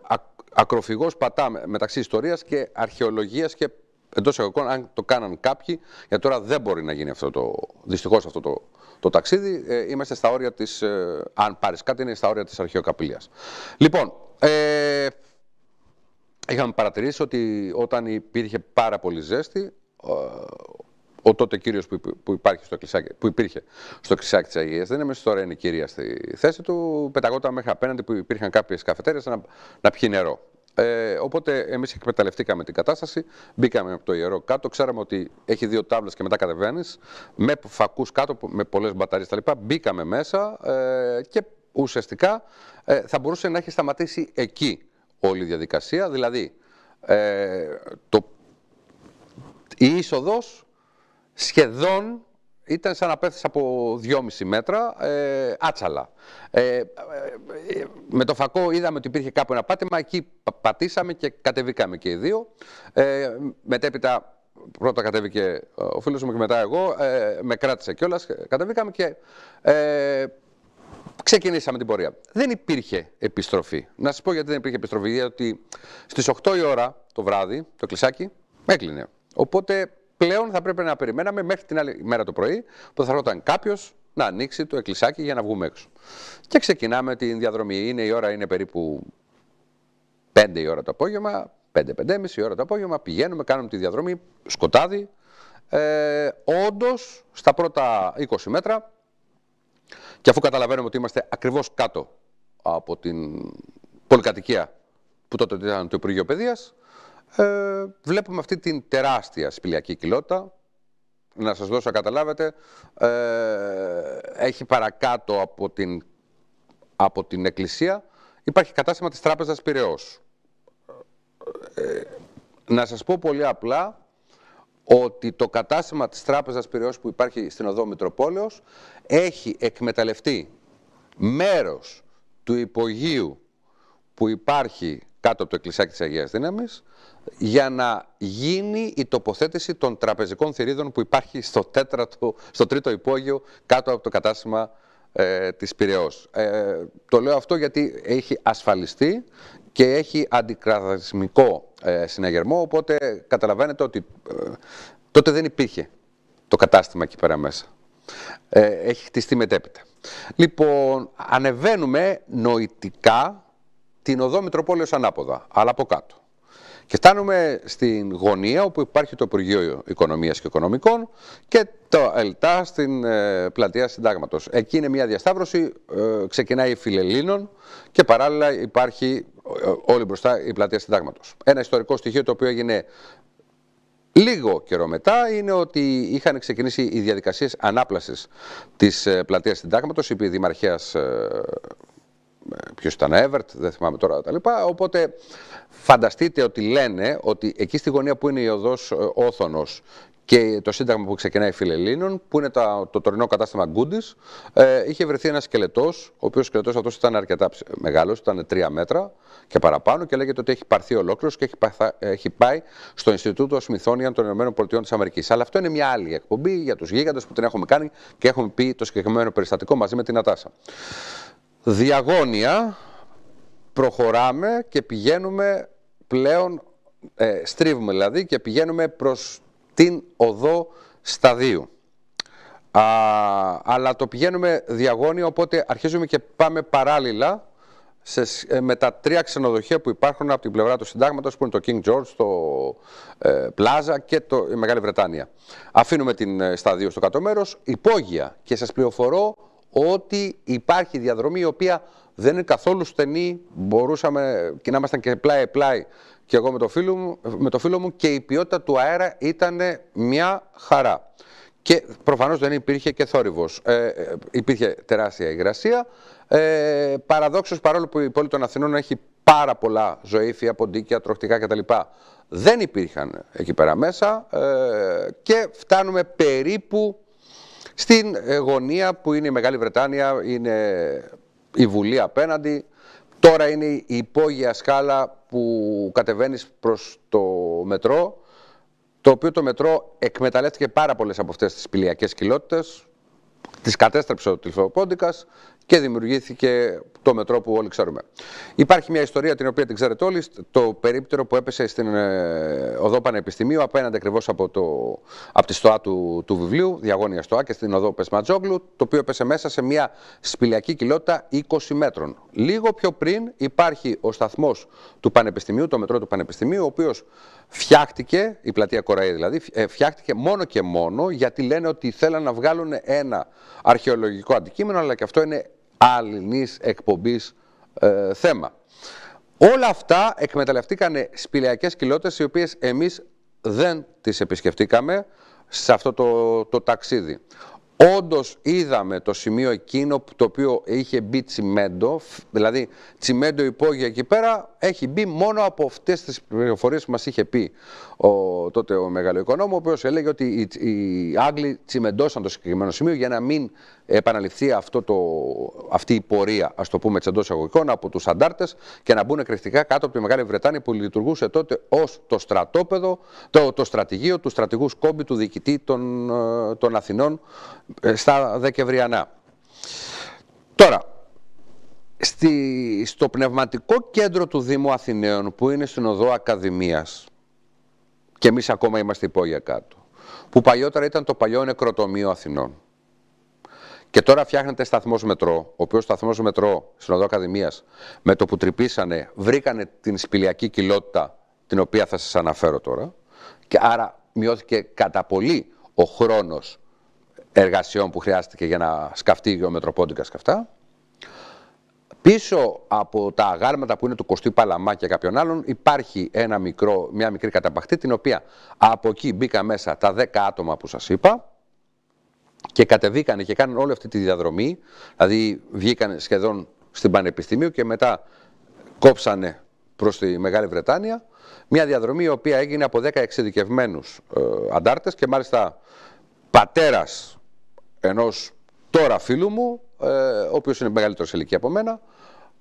πατάμε πατά μεταξύ ιστορίας και αρχαιολογίας και εντός εγωγικών, αν το κάναν κάποιοι, γιατί τώρα δεν μπορεί να γίνει αυτό το. Δυστυχώς αυτό το, το ταξίδι. Ε, είμαστε στα όρια της. Ε, αν πάρεις κάτι, είναι στα όρια της αρχαιοκαπηλεία. Λοιπόν, ε, είχαμε παρατηρήσει ότι όταν υπήρχε πάρα πολύ ζέστη, ο τότε κύριος που, υπάρχει στο που υπήρχε στο κλεισάκι της Αγίας μέσα τώρα είναι κυρία στη θέση του. Πεταγόταν μέχρι απέναντι που υπήρχαν κάποιες καφετέρειε να, να πιει νερό. Ε, οπότε εμείς εκμεταλλευτήκαμε την κατάσταση, μπήκαμε από το ιερό κάτω. Ξέραμε ότι έχει δύο τάβλες και μετά κατεβαίνεις. Με φακούς κάτω, με πολλές μπαταρίες κτλ. Μπήκαμε μέσα ε, και ουσιαστικά ε, θα μπορούσε να έχει σταματήσει εκεί όλη η διαδικασία. Δηλαδή, ε, το η είσοδος σχεδόν ήταν σαν να πέφτεις από 2,5 μέτρα, ε, άτσαλα. Ε, ε, με το φακό είδαμε ότι υπήρχε κάπου ένα πάτημα, εκεί πατήσαμε και κατεβήκαμε και οι δύο. Ε, μετέπειτα πρώτα κατέβηκε ε, ο φίλος μου και μετά εγώ, ε, με κράτησε κιόλας, κατεβήκαμε και ε, ξεκινήσαμε την πορεία. Δεν υπήρχε επιστροφή. Να σας πω γιατί δεν υπήρχε επιστροφή, γιατί στις 8 η ώρα το βράδυ, το κλεισάκι, έκλεινε. Οπότε πλέον θα πρέπει να περιμέναμε μέχρι την άλλη μέρα το πρωί που θα έρχονταν κάποιος να ανοίξει το εκκλησάκι για να βγούμε έξω. Και ξεκινάμε την διαδρομή. Είναι η ώρα, είναι περίπου 5 η ώρα το απόγευμα, 5-5,5 η ώρα το απόγευμα. Πηγαίνουμε, κάνουμε τη διαδρομή, σκοτάδι. Ε, Όντως, στα πρώτα 20 μέτρα, και αφού καταλαβαίνουμε ότι είμαστε ακριβώς κάτω από την πολυκατοικία που τότε ήταν το Υπουργείο Παιδείας, ε, βλέπουμε αυτή την τεράστια σπηλιακή κοιλότητα. Να σας δώσω, καταλάβετε, ε, έχει παρακάτω από την, από την εκκλησία, υπάρχει κατάστημα της Τράπεζας Πυραιός. Ε, να σας πω πολύ απλά ότι το κατάστημα της Τράπεζας Πυραιός που υπάρχει στην Οδό Μητροπόλεως έχει εκμεταλλευτεί μέρος του υπογείου που υπάρχει κάτω από το εκκλησάκι της Αγίας Δύναμης, για να γίνει η τοποθέτηση των τραπεζικών θηρίδων που υπάρχει στο, τέτρατο, στο τρίτο υπόγειο κάτω από το κατάστημα ε, της Πυραιός. Ε, το λέω αυτό γιατί έχει ασφαλιστεί και έχει αντικρατασμικό ε, συναγερμό, οπότε καταλαβαίνετε ότι ε, τότε δεν υπήρχε το κατάστημα εκεί πέρα μέσα. έχει χτιστεί μετέπειτα. Λοιπόν, ανεβαίνουμε νοητικά την οδό Μητροπόλεως ανάποδα, αλλά από κάτω. Και φτάνουμε στην γωνία όπου υπάρχει το Υπουργείο Οικονομίας και Οικονομικών και το ΕΛΤΑ στην ε, πλατεία Συντάγματος. Εκεί είναι μια διασταύρωση, ε, ξεκινάει η Φιλελλήνων και παράλληλα υπάρχει ε, όλη μπροστά η πλατεία Συντάγματος. Ένα ιστορικό στοιχείο το οποίο έγινε Λίγο καιρό μετά είναι ότι είχαν ξεκινήσει οι διαδικασίες ανάπλασης της ε, πλατείας συντάγματος, επί η Δημαρχίας ε, ποιος ήταν Εύερτ, δεν θυμάμαι τώρα τα λοιπά. Οπότε φανταστείτε ότι λένε ότι εκεί στη γωνία που είναι η οδός ε, Όθωνος και το σύνταγμα που ξεκινάει η Φιλελλήνων, που είναι το τωρινό κατάστημα Γκούντις, ε, είχε βρεθεί ένας σκελετός, ο οποίος σκελετός αυτός ήταν αρκετά μεγάλος, ήταν τρία μέτρα και παραπάνω, και λέγεται ότι έχει πάρθει ολόκληρος και έχει, πάει στο Ινστιτούτο Σμιθόνια των ΗΠΑ. Αλλά αυτό είναι μια άλλη εκπομπή για τους γίγαντες που την έχουμε κάνει και έχουμε πει το συγκεκριμένο περιστατικό μαζί με την Ατάσα διαγώνια προχωράμε και πηγαίνουμε πλέον, ε, στρίβουμε δηλαδή, και πηγαίνουμε προς την οδό σταδίου. Α, αλλά το πηγαίνουμε διαγώνια, οπότε αρχίζουμε και πάμε παράλληλα ε, με τα τρία ξενοδοχεία που υπάρχουν από την πλευρά του συντάγματος, που είναι το King George, το ε, Plaza και το, η Μεγάλη Βρετάνια. Αφήνουμε την ε, σταδίου στο κάτω μέρος, υπόγεια και σας πληροφορώ ότι υπάρχει διαδρομή η οποία δεν είναι καθόλου στενή. Μπορούσαμε και να ήμασταν και πλάι-πλάι και εγώ με το, φίλο μου, με το φίλο μου και η ποιότητα του αέρα ήταν μια χαρά. Και προφανώς δεν υπήρχε και θόρυβος. Ε, ε, υπήρχε τεράστια υγρασία. Ε, παραδόξως, παρόλο που η πόλη των Αθηνών έχει πάρα πολλά ζωήφια, ποντίκια, τροχτικά κτλ. Δεν υπήρχαν εκεί πέρα μέσα ε, και φτάνουμε περίπου στην ε, γωνία που είναι η Μεγάλη Βρετάνια, είναι η Βουλή απέναντι. Τώρα είναι η υπόγεια σκάλα που κατεβαίνεις προς το μετρό, το οποίο το μετρό εκμεταλλεύτηκε πάρα πολλές από αυτές τις πηλιακές κοιλότητες, τις κατέστρεψε ο Τιλθοπόντικας και δημιουργήθηκε το μετρό που όλοι ξέρουμε. Υπάρχει μια ιστορία την οποία την ξέρετε όλοι, το περίπτερο που έπεσε στην ε, οδό Πανεπιστημίου, απέναντι ακριβώς από, από τη στοά του, του βιβλίου, διαγώνια στοά και στην οδό Πεσματζόγλου, το οποίο έπεσε μέσα σε μια σπηλιακή κοιλότητα 20 μέτρων. Λίγο πιο πριν υπάρχει ο σταθμός του Πανεπιστημίου, το μετρό του Πανεπιστημίου, ο οποίος φτιάχτηκε, η πλατεία Κοραή δηλαδή, ε, φτιάχτηκε μόνο και μόνο γιατί λένε ότι θέλαν να βγάλουν ένα αρχαιολογικό αντικείμενο, αλλά και αυτό είναι αλληνής εκπομπής ε, θέμα. Όλα αυτά εκμεταλλευτήκανε σπηλιακές κοιλώτες οι οποίες εμείς δεν τις επισκεφτήκαμε σε αυτό το, το ταξίδι. Όντως είδαμε το σημείο εκείνο το οποίο είχε μπει τσιμέντο, δηλαδή τσιμέντο υπόγεια εκεί πέρα έχει μπει μόνο από αυτές τις πληροφορίες που μας είχε πει ο, τότε ο μεγάλο ο οποίος έλεγε ότι οι, οι Άγγλοι τσιμεντώσαν το συγκεκριμένο σημείο για να μην επαναληφθεί αυτό το, αυτή η πορεία, ας το πούμε, εντό εισαγωγικών από τους αντάρτες και να μπουν εκρηκτικά κάτω από τη Μεγάλη Βρετάνη που λειτουργούσε τότε ως το στρατόπεδο, το, το στρατηγείο του στρατηγού σκόμπι του διοικητή των, ε, των Αθηνών ε, στα Δεκεμβριανά. Τώρα, στη, στο πνευματικό κέντρο του Δήμου Αθηναίων που είναι στην οδό Ακαδημίας και εμείς ακόμα είμαστε υπόγεια κάτω που παλιότερα ήταν το παλιό νεκροτομείο Αθηνών και τώρα φτιάχνεται σταθμός μετρό, ο οποίος σταθμός μετρό στην Οδό Ακαδημίας, με το που τρυπήσανε, βρήκανε την σπηλιακή κοιλότητα, την οποία θα σας αναφέρω τώρα. Και άρα μειώθηκε κατά πολύ ο χρόνος εργασιών που χρειάστηκε για να σκαφτεί ο και σκαφτά. Πίσω από τα αγάρματα που είναι του Κωστή Παλαμά και κάποιων άλλων υπάρχει ένα μικρό, μια μικρή καταπαχτή την οποία από εκεί μπήκα μέσα τα 10 άτομα που σας είπα και κατεβήκανε και κάνουν όλη αυτή τη διαδρομή, δηλαδή βγήκαν σχεδόν στην Πανεπιστημίου και μετά κόψανε προς τη Μεγάλη Βρετάνια, μια διαδρομή η οποία έγινε από 10 εξειδικευμένους ε, αντάρτες και μάλιστα πατέρας ενός τώρα φίλου μου, ε, ο οποίος είναι μεγαλύτερος ηλικία από μένα,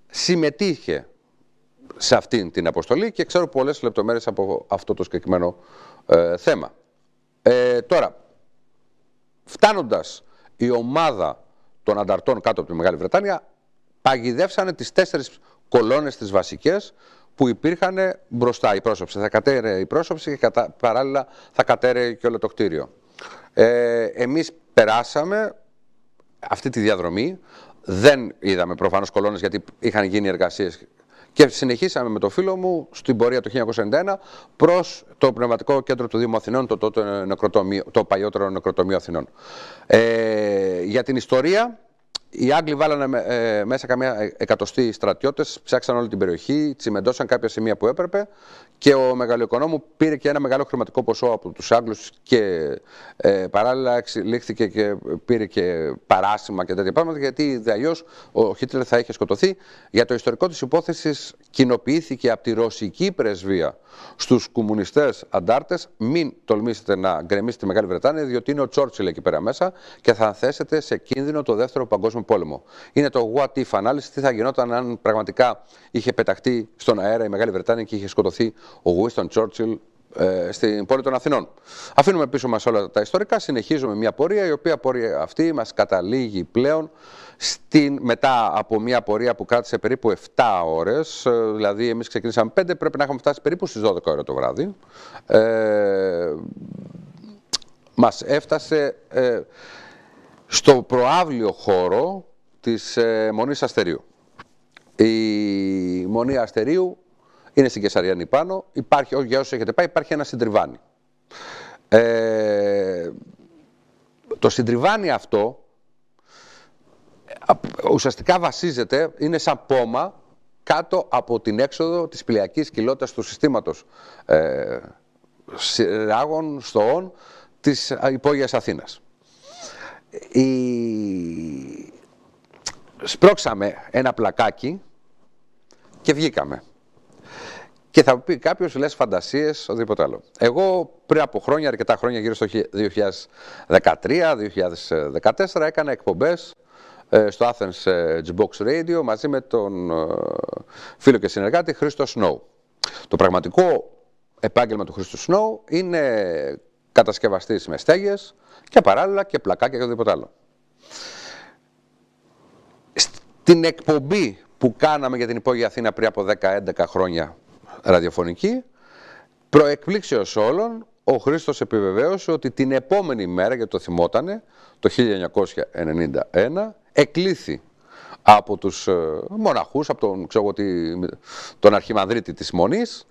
συμμετείχε σε αυτήν την αποστολή και ξέρω πολλές λεπτομέρειες από αυτό το συγκεκριμένο ε, θέμα. Ε, τώρα, Φτάνοντας η ομάδα των ανταρτών κάτω από τη Μεγάλη Βρετάνια, παγιδεύσανε τις τέσσερις κολόνες τις βασικές που υπήρχαν μπροστά η πρόσωψη. Θα κατέρε η πρόσωψη και κατα... παράλληλα θα κατέρε και όλο το κτίριο. Ε, εμείς περάσαμε αυτή τη διαδρομή. Δεν είδαμε προφανώς κολόνες γιατί είχαν γίνει εργασίες και συνεχίσαμε με το φίλο μου στην πορεία του 1991 προς το πνευματικό κέντρο του Δήμου Αθηνών, το, τότε νεκροτομείο, το παλιότερο νεκροτομείο Αθηνών. Ε, για την ιστορία, οι Άγγλοι βάλανε ε, μέσα καμία εκατοστή στρατιώτες, ψάξαν όλη την περιοχή, τσιμεντώσαν κάποια σημεία που έπρεπε και ο μεγαλοοικονόμου πήρε και ένα μεγάλο χρηματικό ποσό από τους Άγγλους και ε, παράλληλα εξελίχθηκε και πήρε και παράσημα και τέτοια πράγματα. Γιατί αλλιώς ο Χίτλερ θα είχε σκοτωθεί. Για το ιστορικό της υπόθεσης κοινοποιήθηκε από τη ρωσική πρεσβεία στους κομμουνιστές αντάρτες: Μην τολμήσετε να γκρεμίσετε τη Μεγάλη Βρετάνια, διότι είναι ο Τσόρτσιλ εκεί πέρα μέσα και θα θέσετε σε κίνδυνο το δεύτερο παγκόσμιο πόλεμο. Είναι το what if ανάλυση, τι θα γινόταν αν πραγματικά είχε πεταχτεί στον αέρα η Μεγάλη Βρετάνια και είχε σκοτωθεί ο Winston Churchill ε, στην πόλη των Αθηνών. Αφήνουμε πίσω μας όλα τα ιστορικά, συνεχίζουμε μια πορεία η οποία πορεία αυτή μας καταλήγει πλέον στην, μετά από μια πορεία που κράτησε περίπου 7 ώρες, ε, δηλαδή εμείς ξεκινήσαμε 5, πρέπει να είχαμε φτάσει περίπου στις 12 ώρα το βράδυ. Ε, μας έφτασε... Ε, στο προάβλιο χώρο της ε, Μονής Αστερίου. Η Μονή Αστερίου είναι στην Κεσαριανή πάνω, υπάρχει, για όσους έχετε πάει, υπάρχει ένα συντριβάνι. Ε, το συντριβάνι αυτό ουσιαστικά βασίζεται, είναι σαν πόμα κάτω από την έξοδο της πλιακής κοιλότητας του συστήματος ε, σειράγων, στοών της ε, υπόγειας Αθήνας η... σπρώξαμε ένα πλακάκι και βγήκαμε. Και θα πει κάποιος, λες φαντασίες, οτιδήποτε άλλο. Εγώ πριν από χρόνια, αρκετά χρόνια, γύρω στο 2013-2014, έκανα εκπομπές ε, στο Athens ε, Box Radio μαζί με τον ε, φίλο και συνεργάτη Χρήστο Σνόου. Το πραγματικό επάγγελμα του Χρήστο Σνόου είναι κατασκευαστής με στέγες και παράλληλα και πλακάκια και οτιδήποτε άλλο. Στην εκπομπή που κάναμε για την υπόγεια Αθήνα πριν από 10-11 χρόνια ραδιοφωνική, προεκπλήξεως όλων, ο Χρήστος επιβεβαίωσε ότι την επόμενη μέρα, γιατί το θυμότανε, το 1991, εκλήθη από τους ε, μοναχούς, από τον, ξέρω, τον αρχιμανδρίτη της Μονής,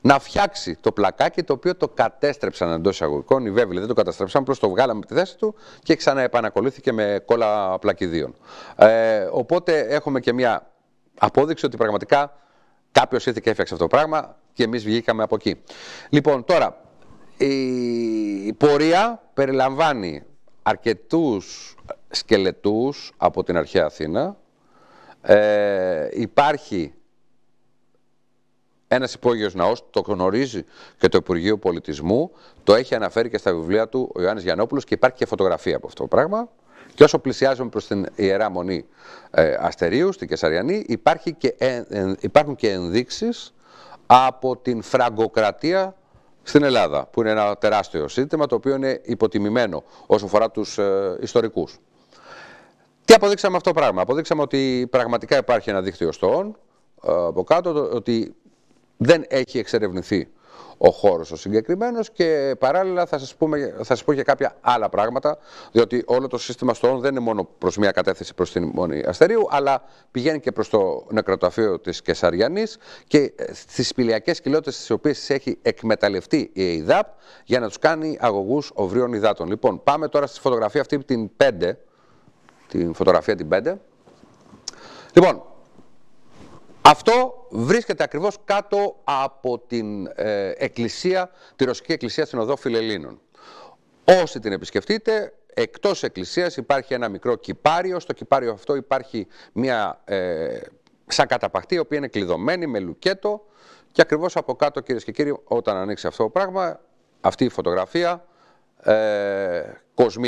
να φτιάξει το πλακάκι το οποίο το κατέστρεψαν εντός εισαγωγικών. Οι βέβαιοι δεν το καταστρέψαν, απλώς το βγάλαμε από τη θέση του και ξαναεπανακολούθηκε με κόλλα πλακιδίων. Ε, οπότε έχουμε και μια απόδειξη ότι πραγματικά κάποιος ήρθε και έφτιαξε αυτό το πράγμα και εμείς βγήκαμε από εκεί. Λοιπόν, τώρα η πορεία περιλαμβάνει αρκετούς σκελετούς από την αρχαία Αθήνα, ε, υπάρχει ένας υπόγειος ναός, το γνωρίζει και το Υπουργείο Πολιτισμού, το έχει αναφέρει και στα βιβλία του ο Ιωάννης Γιαννόπουλος και υπάρχει και φωτογραφία από αυτό το πράγμα. Και όσο πλησιάζουμε προς την Ιερά Μονή ε, Αστερίου, στην Κεσαριανή, υπάρχει και, υπάρχουν και ενδείξεις από την φραγκοκρατία στην Ελλάδα, που είναι ένα τεράστιο σύστημα το οποίο είναι υποτιμημένο όσο αφορά τους ε, ιστορικούς. Τι αποδείξαμε αυτό το πράγμα. Αποδείξαμε ότι πραγματικά υπάρχει ένα δίκτυο στόχων ε, από κάτω, ότι δεν έχει εξερευνηθεί ο χώρος ο συγκεκριμένος και παράλληλα θα σας θα σας πω και κάποια άλλα πράγματα, διότι όλο το σύστημα στον δεν είναι μόνο προς μία κατεύθυνση προς την μόνη αστερίου, αλλά πηγαίνει και προς το νεκροταφείο της Κεσαριανής και ε, στις πηλιακέ κοιλότητες τις οποίες έχει εκμεταλλευτεί η ΕΙΔΑΠ για να τους κάνει αγωγούς οβρίων υδάτων. Λοιπόν, πάμε τώρα στη φωτογραφία αυτή την 5 την φωτογραφία την 5. Λοιπόν, αυτό βρίσκεται ακριβώς κάτω από την ε, εκκλησία, τη Ρωσική Εκκλησία στην Οδό Φιλελλήνων. Όσοι την επισκεφτείτε, εκτός εκκλησίας υπάρχει ένα μικρό κυπάριο. Στο κυπάριο αυτό υπάρχει μια ε, σαν καταπαχτή, η οποία είναι κλειδωμένη με λουκέτο. Και ακριβώς από κάτω, κυρίες και κύριοι, όταν ανοίξει αυτό το πράγμα, αυτή η φωτογραφία, ε,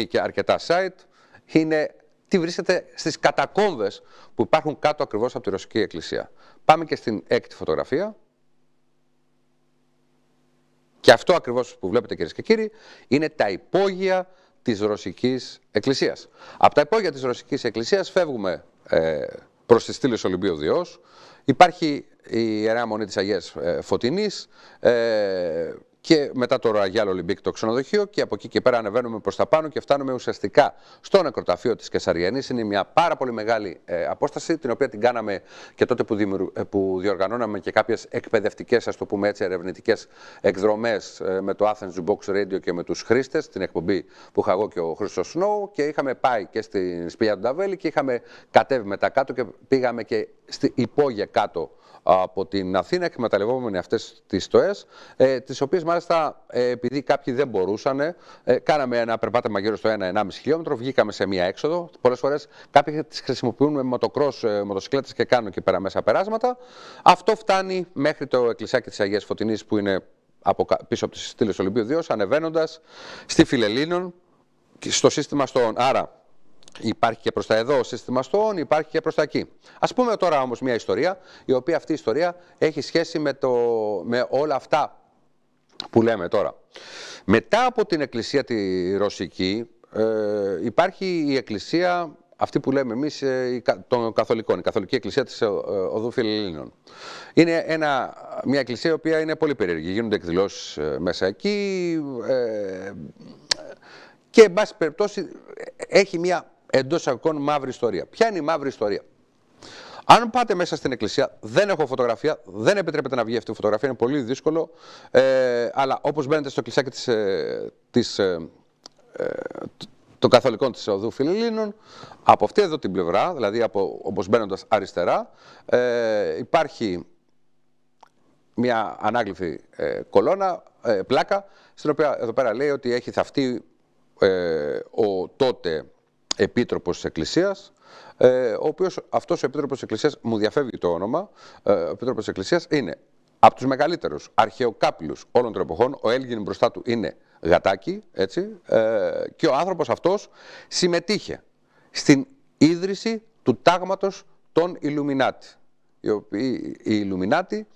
και αρκετά site, είναι τι βρίσκεται στις κατακόμβες που υπάρχουν κάτω ακριβώς από τη Ρωσική Εκκλησία. Πάμε και στην έκτη φωτογραφία. Και αυτό ακριβώς που βλέπετε κυρίες και κύριοι είναι τα υπόγεια της Ρωσικής Εκκλησίας. Από τα υπόγεια της Ρωσικής Εκκλησίας φεύγουμε ε, προς τις στήλες Ολυμπίου Διός. Υπάρχει η Ιερά Μονή της Αγίας ε, Φωτεινής, ε, και μετά το Ραγιάλ Ολυμπίκ το ξενοδοχείο και από εκεί και πέρα ανεβαίνουμε προς τα πάνω και φτάνουμε ουσιαστικά στο νεκροταφείο της Κεσαριανής. Είναι μια πάρα πολύ μεγάλη ε, απόσταση την οποία την κάναμε και τότε που, δημιου, ε, που διοργανώναμε και κάποιες εκπαιδευτικές ας το πούμε έτσι ερευνητικές εκδρομές ε, με το Athens Box Radio και με τους χρήστες την εκπομπή που είχα εγώ και ο Χρήστος Σνόου και είχαμε πάει και στην σπηλιά του Νταβέλη και είχαμε κατέβει μετά κάτω και πήγαμε και στην υπόγεια κάτω από την Αθήνα, εκμεταλλευόμενοι αυτές τις στοές, ε, τις οποίες μάλιστα ε, επειδή κάποιοι δεν μπορούσαν, ε, κάναμε ένα περπάτημα γύρω στο 1-1,5 χιλιόμετρο, βγήκαμε σε μία έξοδο. Πολλές φορές κάποιοι τις χρησιμοποιούν με μοτοκρό ε, μοτοσυκλέτες και κάνουν και πέρα μέσα περάσματα. Αυτό φτάνει μέχρι το εκκλησάκι της Αγίας Φωτεινής που είναι από, πίσω από τις στήλες Ολυμπίου 2, ανεβαίνοντας στη Φιλελίνων, στο σύστημα στον. Άρα, Υπάρχει και προς τα εδώ σύστημα υπάρχει και προς τα εκεί. Ας πούμε τώρα όμως μια ιστορία, η οποία αυτή η ιστορία έχει σχέση με, το, με όλα αυτά που λέμε τώρα. Μετά από την εκκλησία τη ρωσική, ε, υπάρχει η εκκλησία αυτή που λέμε εμείς ε, των καθολικών, η καθολική εκκλησία της ε, Οδού Φιλελλήνων. Είναι ένα, μια εκκλησία η οποία είναι πολύ περίεργη. Γίνονται εκδηλώσεις ε, μέσα εκεί ε, και εν πάση περιπτώσει ε, έχει μια εντός ακόμα μαύρη ιστορία. Ποια είναι η μαύρη ιστορία. Αν πάτε μέσα στην εκκλησία, δεν έχω φωτογραφία, δεν επιτρέπεται να βγει αυτή η φωτογραφία, είναι πολύ δύσκολο. Ε, αλλά όπως μπαίνετε στο κλεισάκι της, ε, των ε, ε, καθολικών της Οδού Φιλελλήνων, από αυτή εδώ την πλευρά, δηλαδή από, όπως μπαίνοντας αριστερά, ε, υπάρχει μια ανάγλυφη κολόνα, πλάκα, στην οποία εδώ πέρα λέει ότι έχει θαυτεί ο τότε επίτροπος της Εκκλησίας, ε, ο οποίος αυτός ο επίτροπος της Εκκλησίας, μου διαφεύγει το όνομα, ε, ο επίτροπος της Εκκλησίας είναι από τους μεγαλύτερους αρχαιοκάπηλους όλων των εποχών, ο Έλγιν μπροστά του είναι γατάκι, έτσι, ε, και ο άνθρωπος αυτός συμμετείχε στην ίδρυση του τάγματος των Ιλουμινάτη. Οι, οποίοι, οι Ιλουμινάτη,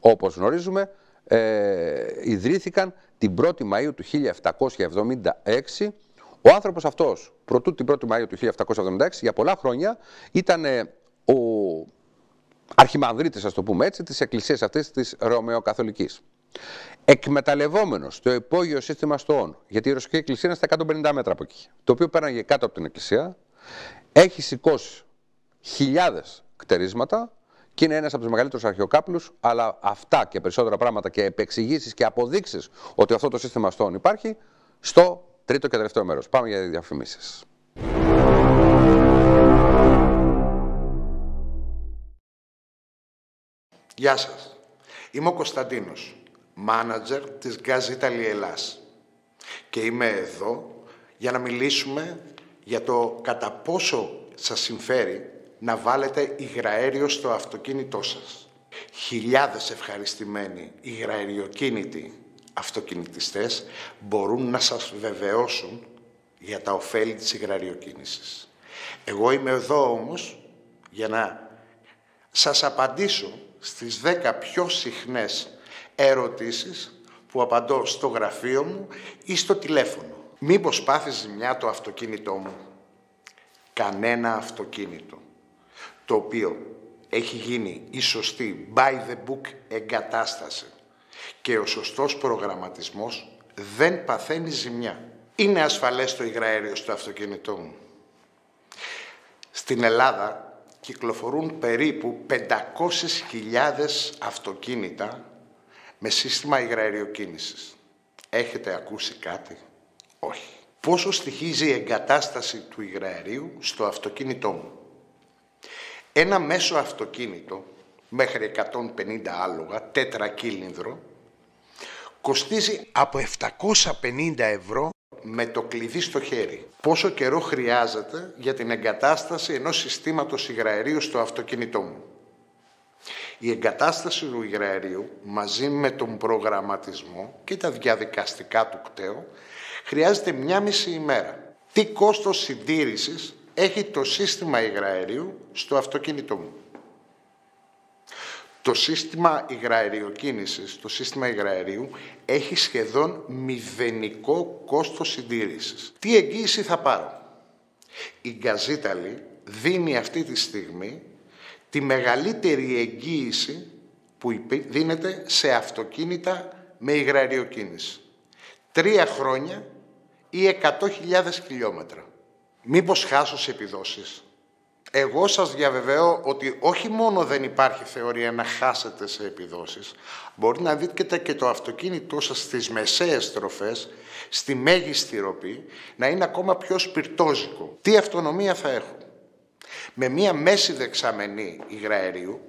όπως γνωρίζουμε, ε, ιδρύθηκαν την 1η Μαΐου του 1776 ο άνθρωπος αυτός, προτού την 1η Μαΐου του 1776, για πολλά χρόνια ήταν ο αρχιμανδρίτης, ας το πούμε έτσι, της εκκλησίας αυτής της Ρωμαιοκαθολικής. Εκμεταλλευόμενος το υπόγειο σύστημα στοών, γιατί η Ρωσική Εκκλησία είναι στα 150 μέτρα από εκεί, το οποίο πέραγε κάτω από την Εκκλησία, έχει σηκώσει χιλιάδες κτερίσματα και είναι ένας από τους μεγαλύτερους αρχαιοκάπλους. Αλλά αυτά και περισσότερα πράγματα και επεξηγήσεις και αποδείξεις ότι αυτό το σύστημα όν υπάρχει στο Τρίτο και τελευταίο μέρος. Πάμε για διαφημίσεις. Γεια σας. Είμαι ο Κωνσταντίνος, μάνατζερ της Γκάζιτα Ελλάς και είμαι εδώ για να μιλήσουμε για το κατά πόσο σας συμφέρει να βάλετε υγραέριο στο αυτοκίνητό σας. Χιλιάδες ευχαριστημένοι υγραεριοκίνητοι αυτοκινητιστές μπορούν να σας βεβαιώσουν για τα ωφέλη της υγραριοκίνησης. Εγώ είμαι εδώ όμως για να σας απαντήσω στις 10 πιο συχνές ερωτήσεις που απαντώ στο γραφείο μου ή στο τηλέφωνο. Μήπως πάθεις ζημιά το αυτοκίνητό μου. Κανένα αυτοκίνητο το οποίο έχει γίνει η σωστή by the book εγκατάσταση και ο σωστός προγραμματισμός δεν παθαίνει ζημιά. Είναι ασφαλές το υγραέριο στο αυτοκίνητό μου. Στην Ελλάδα κυκλοφορούν περίπου 500.000 αυτοκίνητα με σύστημα υγραεριοκίνησης. Έχετε ακούσει κάτι? Όχι. Πόσο στοιχίζει η εγκατάσταση του υγραερίου στο αυτοκίνητό μου. Ένα μέσο αυτοκίνητο μέχρι 150 άλογα, τέτρα κοστίζει από 750 ευρώ με το κλειδί στο χέρι. Πόσο καιρό χρειάζεται για την εγκατάσταση ενός συστήματος υγραερίου στο αυτοκίνητό μου. Η εγκατάσταση του υγραερίου μαζί με τον προγραμματισμό και τα διαδικαστικά του κτέου χρειάζεται μια μισή ημέρα. Τι κόστος συντήρησης έχει το σύστημα υγραερίου στο αυτοκίνητό μου. Το σύστημα υγραεριοκίνησης, το σύστημα υγραερίου έχει σχεδόν μηδενικό κόστος συντήρησης. Τι εγγύηση θα πάρω. Η Γκαζίταλη δίνει αυτή τη στιγμή τη μεγαλύτερη εγγύηση που δίνεται σε αυτοκίνητα με υγραεριοκίνηση. Τρία χρόνια ή 100.000 χιλιόμετρα. Μήπως χάσω σε επιδόσεις. Εγώ σας διαβεβαιώ ότι όχι μόνο δεν υπάρχει θεωρία να χάσετε σε επιδόσεις, μπορεί να δείτε και το αυτοκίνητό σας στις μεσαίες στροφές, στη μέγιστη ροπή, να είναι ακόμα πιο σπιρτόζικο. Τι αυτονομία θα έχω. Με μία μέση δεξαμενή υγραερίου,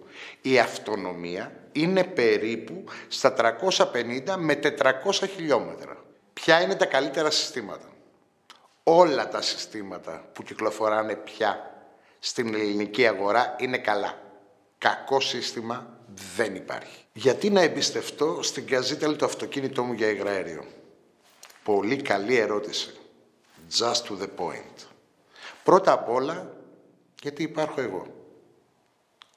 η αυτονομία είναι περίπου στα 350 με 400 χιλιόμετρα. Ποια είναι τα καλύτερα συστήματα. Όλα τα συστήματα που κυκλοφοράνε πια στην ελληνική αγορά είναι καλά. Κακό σύστημα δεν υπάρχει. Γιατί να εμπιστευτώ στην καζίτελ το αυτοκίνητό μου για υγραέριο. Πολύ καλή ερώτηση. Just to the point. Πρώτα απ' όλα, γιατί υπάρχω εγώ.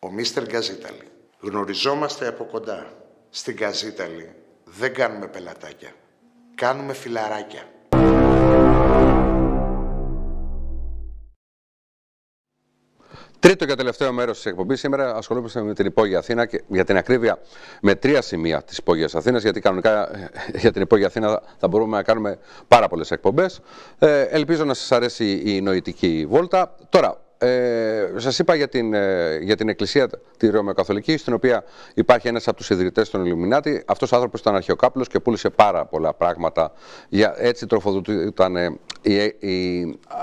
Ο Μίστερ Γκαζίταλη. Γνωριζόμαστε από κοντά. Στην Γκαζίταλη δεν κάνουμε πελατάκια. Κάνουμε φιλαράκια. Τρίτο και τελευταίο μέρος της εκπομπής. Σήμερα ασχολούμαστε με την υπόγεια Αθήνα και για την ακρίβεια με τρία σημεία της υπόγειας Αθήνας. Γιατί κανονικά ε, για την υπόγεια Αθήνα θα μπορούμε να κάνουμε πάρα πολλές εκπομπές. Ε, ελπίζω να σας αρέσει η νοητική βόλτα. Τώρα, ε, σας είπα για την, ε, για την εκκλησία τη Ρωμαιοκαθολική, στην οποία υπάρχει ένας από τους ιδρυτές των Ιλουμινάτη. αυτός ο άνθρωπος ήταν αρχαιοκάπλος και πούλησε πάρα πολλά πράγματα. Για, έτσι τροφοδοτούταν ε,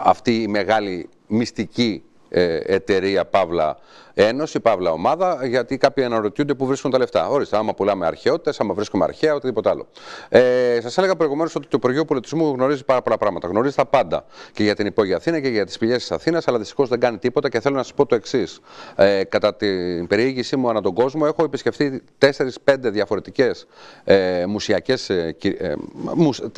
αυτή η μεγάλη μυστική ε, εταιρεία, παύλα, Ένωση, παύλα ομάδα, γιατί κάποιοι αναρωτιούνται πού βρίσκουν τα λεφτά. Όριστα, άμα πουλάμε αρχαιότητες, άμα βρίσκουμε αρχαία, οτιδήποτε άλλο. Ε, Σας έλεγα προηγουμένως ότι το Υπουργείο Πολιτισμού γνωρίζει πάρα πολλά πράγματα. Γνωρίζει τα πάντα και για την υπόγεια Αθήνα και για τις πηγές της Αθήνας, αλλά δυστυχώς δεν κάνει τίποτα και θέλω να σας πω το εξής. Ε, κατά την περιήγησή μου ανά τον κόσμο, έχω επισκεφτεί 4-5 διαφορετικές ε, μουσιακές. Ε,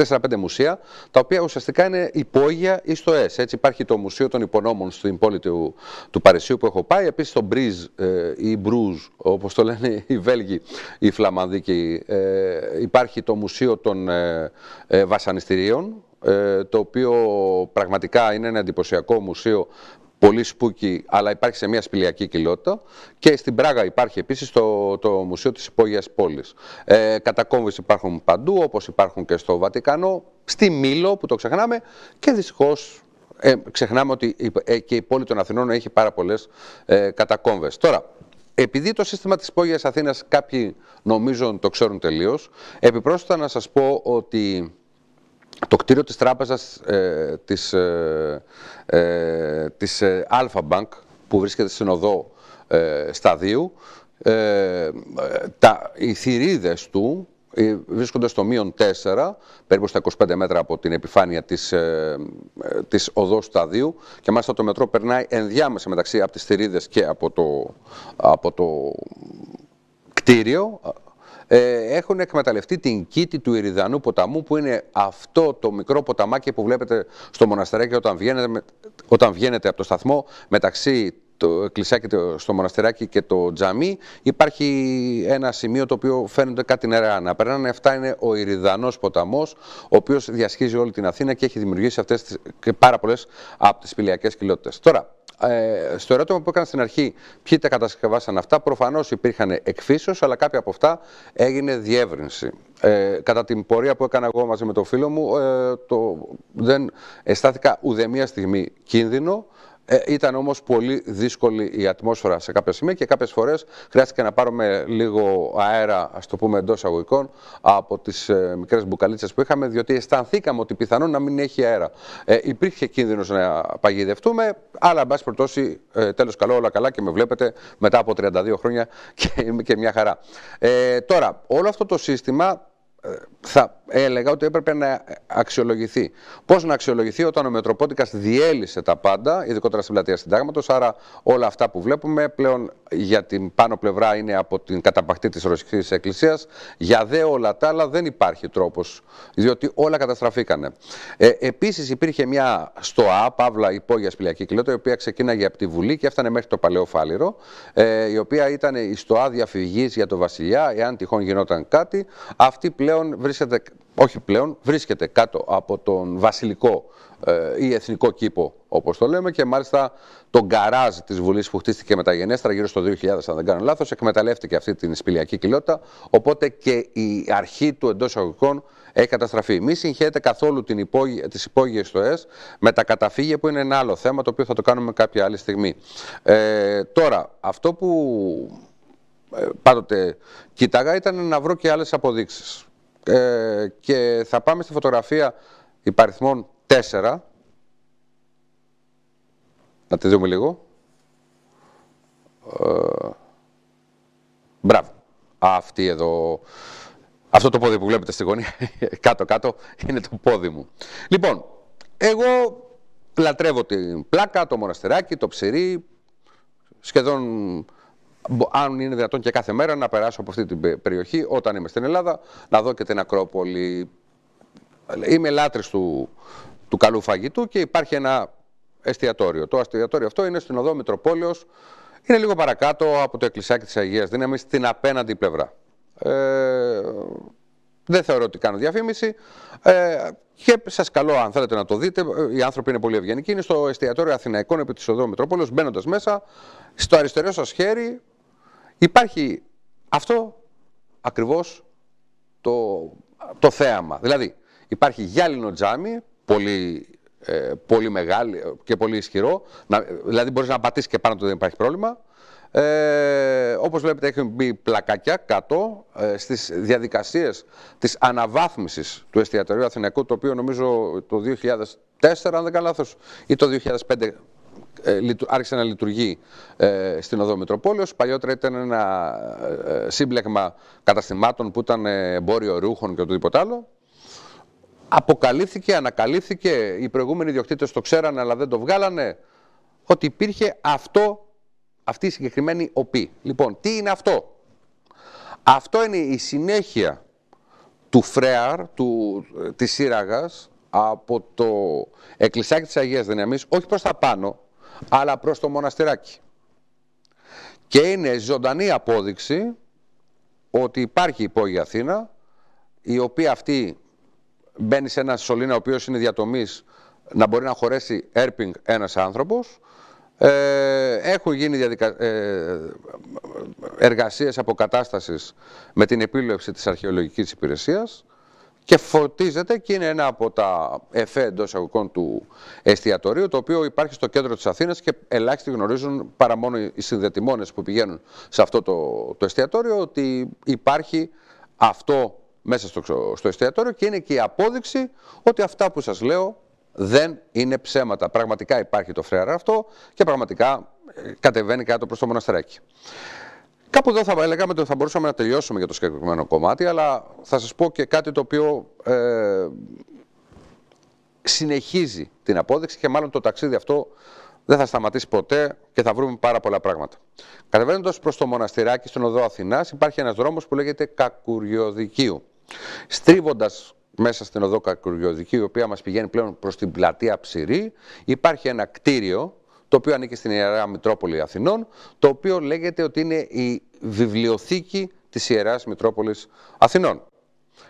4-5 ε, μουσεία, τα οποία ουσιαστικά είναι υπόγεια ΕΣ. Έτσι υπάρχει το Μουσείο των Υπονόμων στην πόλη του, του Παρισίου που έχω πάει, επίσης το Μπριζ ε, ή Μπρούζ, όπως το λένε οι Βέλγοι, οι Φλαμανδίκοι, ε, υπάρχει το Μουσείο των ε, Βασανιστήριων, το οποίο πραγματικά είναι ένα εντυπωσιακό μουσείο πολύ σπούκι, αλλά υπάρχει σε μια σπηλιακή κοιλότητα. Και στην Πράγα υπάρχει επίσης το, το Μουσείο της Υπόγειας Πόλης. Ε, κατακόμβες υπάρχουν παντού, όπως υπάρχουν και στο Βατικανό, στη Μήλο που το ξεχνάμε και δυστυχώς ε, ξεχνάμε ότι ε, και η πόλη των Αθηνών έχει πάρα πολλές ε, Τώρα, επειδή το σύστημα της υπόγειας Αθήνας κάποιοι νομίζουν το ξέρουν τελείως, επιπρόσθετα να σας πω ότι το κτίριο της τράπεζας ε, της, ε, ε της Alpha Bank που βρίσκεται στην οδό Σταδίου, τα, οι θηρίδες του ε, βρίσκονται στο μείον 4, περίπου στα 25 μέτρα από την επιφάνεια της, ε, ε, της οδός σταδίου και μάλιστα το μετρό περνάει ενδιάμεσα μεταξύ από τις θηρίδες και από το, από το κτίριο. Ε, έχουν εκμεταλλευτεί την κήτη του ιριδανού ποταμού που είναι αυτό το μικρό ποταμάκι που βλέπετε στο μοναστερέκι όταν βγαίνετε, όταν βγαίνετε από το σταθμό μεταξύ το κλεισάκι στο μοναστεράκι και το τζαμί υπάρχει ένα σημείο το οποίο φαίνονται κάτι νερά να περνάνε. Αυτά είναι ο Ιριδανός ποταμός, ο οποίος διασχίζει όλη την Αθήνα και έχει δημιουργήσει αυτές τις, και πάρα πολλές από τις πηλιακές κοιλότητες. Τώρα, ε, στο ερώτημα που έκανα στην αρχή, ποιοι τα κατασκευάσαν αυτά, προφανώς υπήρχαν εκφίσω, αλλά κάποια από αυτά έγινε διεύρυνση. Ε, κατά την πορεία που έκανα εγώ μαζί με τον φίλο μου, ε, το, δεν αισθάθηκα ουδέμια στιγμή κίνδυνο. Ε, ήταν όμως πολύ δύσκολη η ατμόσφαιρα σε κάποια σημεία και κάποιες φορές χρειάστηκε να πάρουμε λίγο αέρα, ας το πούμε εντός αγωγικών, από τις ε, μικρές μπουκαλίτσες που είχαμε, διότι αισθανθήκαμε ότι πιθανόν να μην έχει αέρα. Ε, υπήρχε κίνδυνος να παγιδευτούμε, αλλά εν πάση περιπτώσει ε, τέλος καλό, όλα καλά και με βλέπετε μετά από 32 χρόνια και είμαι και μια χαρά. Ε, τώρα, όλο αυτό το σύστημα θα έλεγα ότι έπρεπε να αξιολογηθεί. Πώς να αξιολογηθεί όταν ο Μετροπότηκα διέλυσε τα πάντα, ειδικότερα στην πλατεία Συντάγματος. Άρα όλα αυτά που βλέπουμε πλέον για την πάνω πλευρά είναι από την καταπαχτή της Ρωσικής Εκκλησίας. Για δε όλα τα άλλα δεν υπάρχει τρόπος, διότι όλα καταστραφήκανε. Ε, Επίσης υπήρχε μια στοά, παύλα υπόγειας σπηλιακή κλέτα, η οποία ξεκίναγε από τη Βουλή και έφτανε μέχρι το Παλαιό Φάληρο, ε, η οποία ήταν η στοά διαφυγής για το Βασιλιά, εάν τυχόν γινόταν κάτι. Αυτή πλέον πλέον βρίσκεται, όχι πλέον, βρίσκεται κάτω από τον βασιλικό ε, ή εθνικό κήπο, όπως το λέμε, και μάλιστα τον γκαράζ της Βουλής που χτίστηκε μεταγενέστερα γύρω στο 2000, αν δεν κάνω λάθος, εκμεταλλεύτηκε αυτή την σπηλιακή κοιλότητα, οπότε και η αρχή του εντός αγωγικών έχει καταστραφεί. Μη συγχαίρετε καθόλου την υπόγεια, τις υπόγειες ΕΣ με τα καταφύγια που είναι ένα άλλο θέμα, το οποίο θα το κάνουμε κάποια άλλη στιγμή. Ε, τώρα, αυτό που ε, πάντοτε κοίταγα ήταν να βρω και άλλες αποδείξεις ε, και θα πάμε στη φωτογραφία υπαριθμών 4. Να τη δούμε λίγο. Ε, μπράβο. Αυτή εδώ, αυτό το πόδι που βλέπετε στη γωνία, κάτω-κάτω, (laughs) είναι το πόδι μου. Λοιπόν, εγώ λατρεύω την πλάκα, το μοναστεράκι, το ψηρί, σχεδόν αν είναι δυνατόν και κάθε μέρα, να περάσω από αυτή την περιοχή όταν είμαι στην Ελλάδα, να δω και την Ακρόπολη. Είμαι λάτρης του, του καλού φαγητού και υπάρχει ένα εστιατόριο. Το εστιατόριο αυτό είναι στην οδό Μητροπόλεως, είναι λίγο παρακάτω από το εκκλησάκι της Αγίας Δύναμης, στην απέναντι πλευρά. Ε, δεν θεωρώ ότι κάνω διαφήμιση. Ε, και σας καλώ, αν θέλετε να το δείτε, οι άνθρωποι είναι πολύ ευγενικοί. Είναι στο εστιατόριο Αθηναϊκών επί της Οδό Μπαίνοντας μέσα, στο αριστερό σας χέρι Υπάρχει αυτό ακριβώς το, το θέαμα. Δηλαδή υπάρχει γυάλινο τζάμι, πολύ, ε, πολύ μεγάλο και πολύ ισχυρό, να, δηλαδή μπορείς να πατήσεις και πάνω του δεν υπάρχει πρόβλημα. Ε, όπως βλέπετε έχουν μπει πλακάκια κάτω ε, στις διαδικασίες της αναβάθμισης του εστιατορίου Αθηναϊκού το οποίο νομίζω το 2004 αν δεν κάνω λάθος ή το 2005 ε, άρχισε να λειτουργεί ε, στην Οδό Μητροπόλεως. Παλιότερα ήταν ένα ε, σύμπλεγμα καταστημάτων που ήταν εμπόριο ρούχων και οτιδήποτε άλλο. Αποκαλύφθηκε, ανακαλύφθηκε, οι προηγούμενοι ιδιοκτήτες το ξέρανε αλλά δεν το βγάλανε, ότι υπήρχε αυτό, αυτή η συγκεκριμένη οπή. Λοιπόν, τι είναι αυτό. Αυτό είναι η συνέχεια του φρέαρ, του, της σύραγας, από το εκκλησάκι της Αγίας Δυναμής, όχι προς τα πάνω, αλλά προς το μοναστεράκι. Και είναι ζωντανή απόδειξη ότι υπάρχει υπόγεια Αθήνα, η οποία αυτή μπαίνει σε ένα σωλήνα ο οποίος είναι διατομής να μπορεί να χωρέσει έρπινγκ ένας άνθρωπος. Ε, έχουν γίνει διαδικα... ε, εργασίες αποκατάστασης με την επίλευση της αρχαιολογικής υπηρεσίας και φωτίζεται και είναι ένα από τα εφέ εντός αγωγικών του εστιατορίου, το οποίο υπάρχει στο κέντρο της Αθήνας και ελάχιστοι γνωρίζουν παρά μόνο οι συνδετημόνες που πηγαίνουν σε αυτό το, το εστιατόριο ότι υπάρχει αυτό μέσα στο, στο εστιατόριο και είναι και η απόδειξη ότι αυτά που σας λέω δεν είναι ψέματα. Πραγματικά υπάρχει το φρέαρα αυτό και πραγματικά ε, κατεβαίνει κάτω προς το μοναστεράκι. Κάπου εδώ θα λέγαμε ότι θα μπορούσαμε να τελειώσουμε για το συγκεκριμένο κομμάτι, αλλά θα σας πω και κάτι το οποίο ε, συνεχίζει την απόδειξη και μάλλον το ταξίδι αυτό δεν θα σταματήσει ποτέ και θα βρούμε πάρα πολλά πράγματα. Κατεβαίνοντας προς το μοναστηράκι στον οδό Αθηνάς, υπάρχει ένας δρόμος που λέγεται Κακουριοδικίου. Στρίβοντας μέσα στην οδό Κακουριοδικίου, η οποία μας πηγαίνει πλέον προς την πλατεία Ψηρή, υπάρχει ένα κτίριο το οποίο ανήκει στην Ιερά Μητρόπολη Αθηνών, το οποίο λέγεται ότι είναι η βιβλιοθήκη της Ιεράς Μητρόπολης Αθηνών.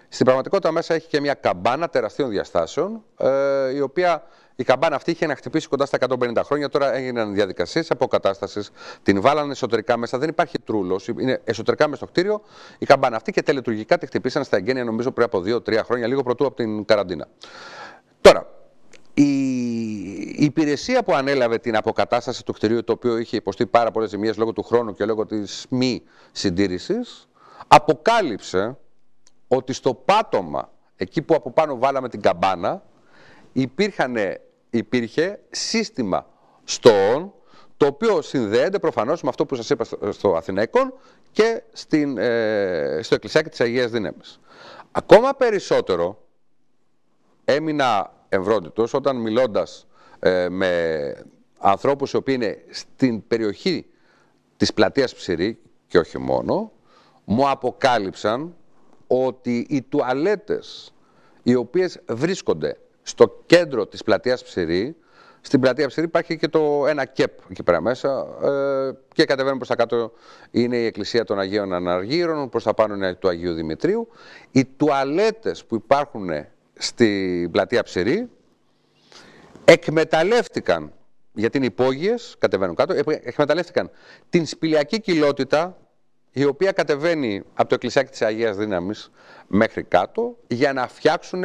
Στην πραγματικότητα μέσα έχει και μια καμπάνα τεραστίων διαστάσεων, ε, η οποία η καμπάνα αυτή είχε να χτυπήσει κοντά στα 150 χρόνια. Τώρα έγιναν διαδικασίες αποκατάστασης. Την βάλανε εσωτερικά μέσα. Δεν υπάρχει τρούλος. Είναι εσωτερικά μέσα στο κτίριο η καμπάνα αυτή και τελετουργικά τη χτυπήσαν στα εγγένεια, νομίζω, πριν από 2-3 χρόνια, λίγο πρωτού από την καραντίνα. Τώρα, η υπηρεσία που ανέλαβε την αποκατάσταση του κτηρίου, το οποίο είχε υποστεί πάρα πολλές ζημίες λόγω του χρόνου και λόγω της μη συντήρησης, αποκάλυψε ότι στο πάτωμα, εκεί που από πάνω βάλαμε την καμπάνα, υπήρχανε, υπήρχε σύστημα στόων, το οποίο συνδέεται προφανώς με αυτό που σας είπα στο Αθηναϊκόν και στην, ε, στο Εκκλησάκι της Αγίας Δύναμης. Ακόμα περισσότερο έμεινα ευρώντιτος όταν μιλώντας ε, με ανθρώπους οι οποίοι είναι στην περιοχή της πλατείας Ψηρή και όχι μόνο, μου αποκάλυψαν ότι οι τουαλέτες οι οποίες βρίσκονται στο κέντρο της πλατείας Ψηρή, στην πλατεία Ψηρή υπάρχει και το ένα κεπ εκεί πέρα μέσα ε, και κατεβαίνουν προς τα κάτω είναι η εκκλησία των Αγίων Αναργύρων, προς τα πάνω είναι του Αγίου Δημητρίου. Οι τουαλέτες που υπάρχουν στην πλατεία Ψηρή, εκμεταλλεύτηκαν, γιατί είναι υπόγειες, κατεβαίνουν κάτω, εκμεταλλεύτηκαν την σπηλιακή κοιλότητα, η οποία κατεβαίνει από το εκκλησάκι της Αγίας Δύναμης μέχρι κάτω, για να φτιάξουν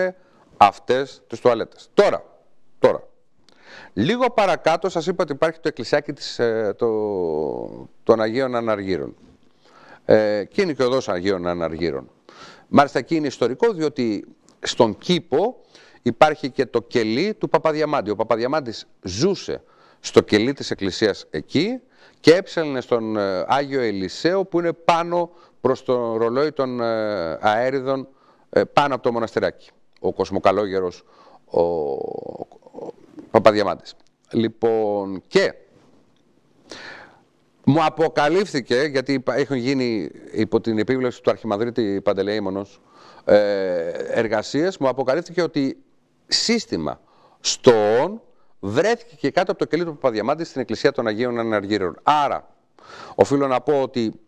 αυτές τις τουαλέτες. Τώρα, τώρα. Λίγο παρακάτω σας είπα ότι υπάρχει το εκκλησάκι της, ε, το, των Αγίων Αναργύρων. Ε, και είναι και δός Αγίων Αναργύρων. Μάλιστα εκεί είναι ιστορικό διότι στον κήπο υπάρχει και το κελί του Παπαδιαμάντη. Ο Παπαδιαμάντης ζούσε στο κελί της εκκλησίας εκεί και έψελνε στον ε, Άγιο Ελισέο που είναι πάνω προς το ρολόι των ε, αέριδων ε, πάνω από το μοναστεράκι. Ο κοσμοκαλόγερος ο, Παπαδιαμάντης. Λοιπόν και μου αποκαλύφθηκε γιατί έχουν γίνει υπό την επίβλεψη του Αρχιμαδρίτη Παντελεήμονος ε, εργασίες μου αποκαλύφθηκε ότι σύστημα στο βρέθηκε και κάτω από το κελί του Παπαδιαμάντη στην Εκκλησία των Αγίων Αναργύρων. Άρα, οφείλω να πω ότι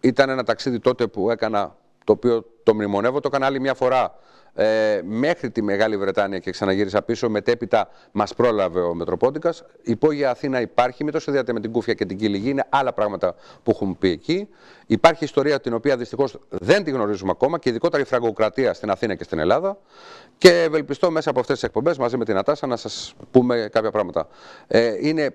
ήταν ένα ταξίδι τότε που έκανα, το οποίο το μνημονεύω, το έκανα μια φορά ε, μέχρι τη Μεγάλη Βρετάνια και ξαναγύρισα πίσω. Μετέπειτα μας πρόλαβε ο Μετροπόντικας. Υπόγεια Αθήνα υπάρχει, μην το συνδέεται με την Κούφια και την Κυλιγή. Είναι άλλα πράγματα που έχουν πει εκεί. Υπάρχει ιστορία την οποία δυστυχώς δεν τη γνωρίζουμε ακόμα και ειδικότερα η φραγκοκρατία στην Αθήνα και στην Ελλάδα. Και ευελπιστώ μέσα από αυτές τις εκπομπές μαζί με την Ατάσα να σας πούμε κάποια πράγματα. Ε, είναι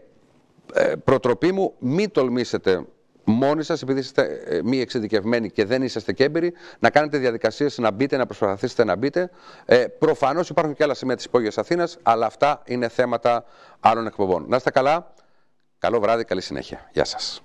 ε, προτροπή μου, μην τολμήσετε μόνοι σας, επειδή είστε ε, μη εξειδικευμένοι και δεν είσαστε κέμπεροι, να κάνετε διαδικασίες να μπείτε, να προσπαθήσετε να μπείτε. Ε, Προφανώς υπάρχουν και άλλα σημεία της υπόγειας Αθήνας, αλλά αυτά είναι θέματα άλλων εκπομπών. Να είστε καλά. Καλό βράδυ, καλή συνέχεια. Γεια σας.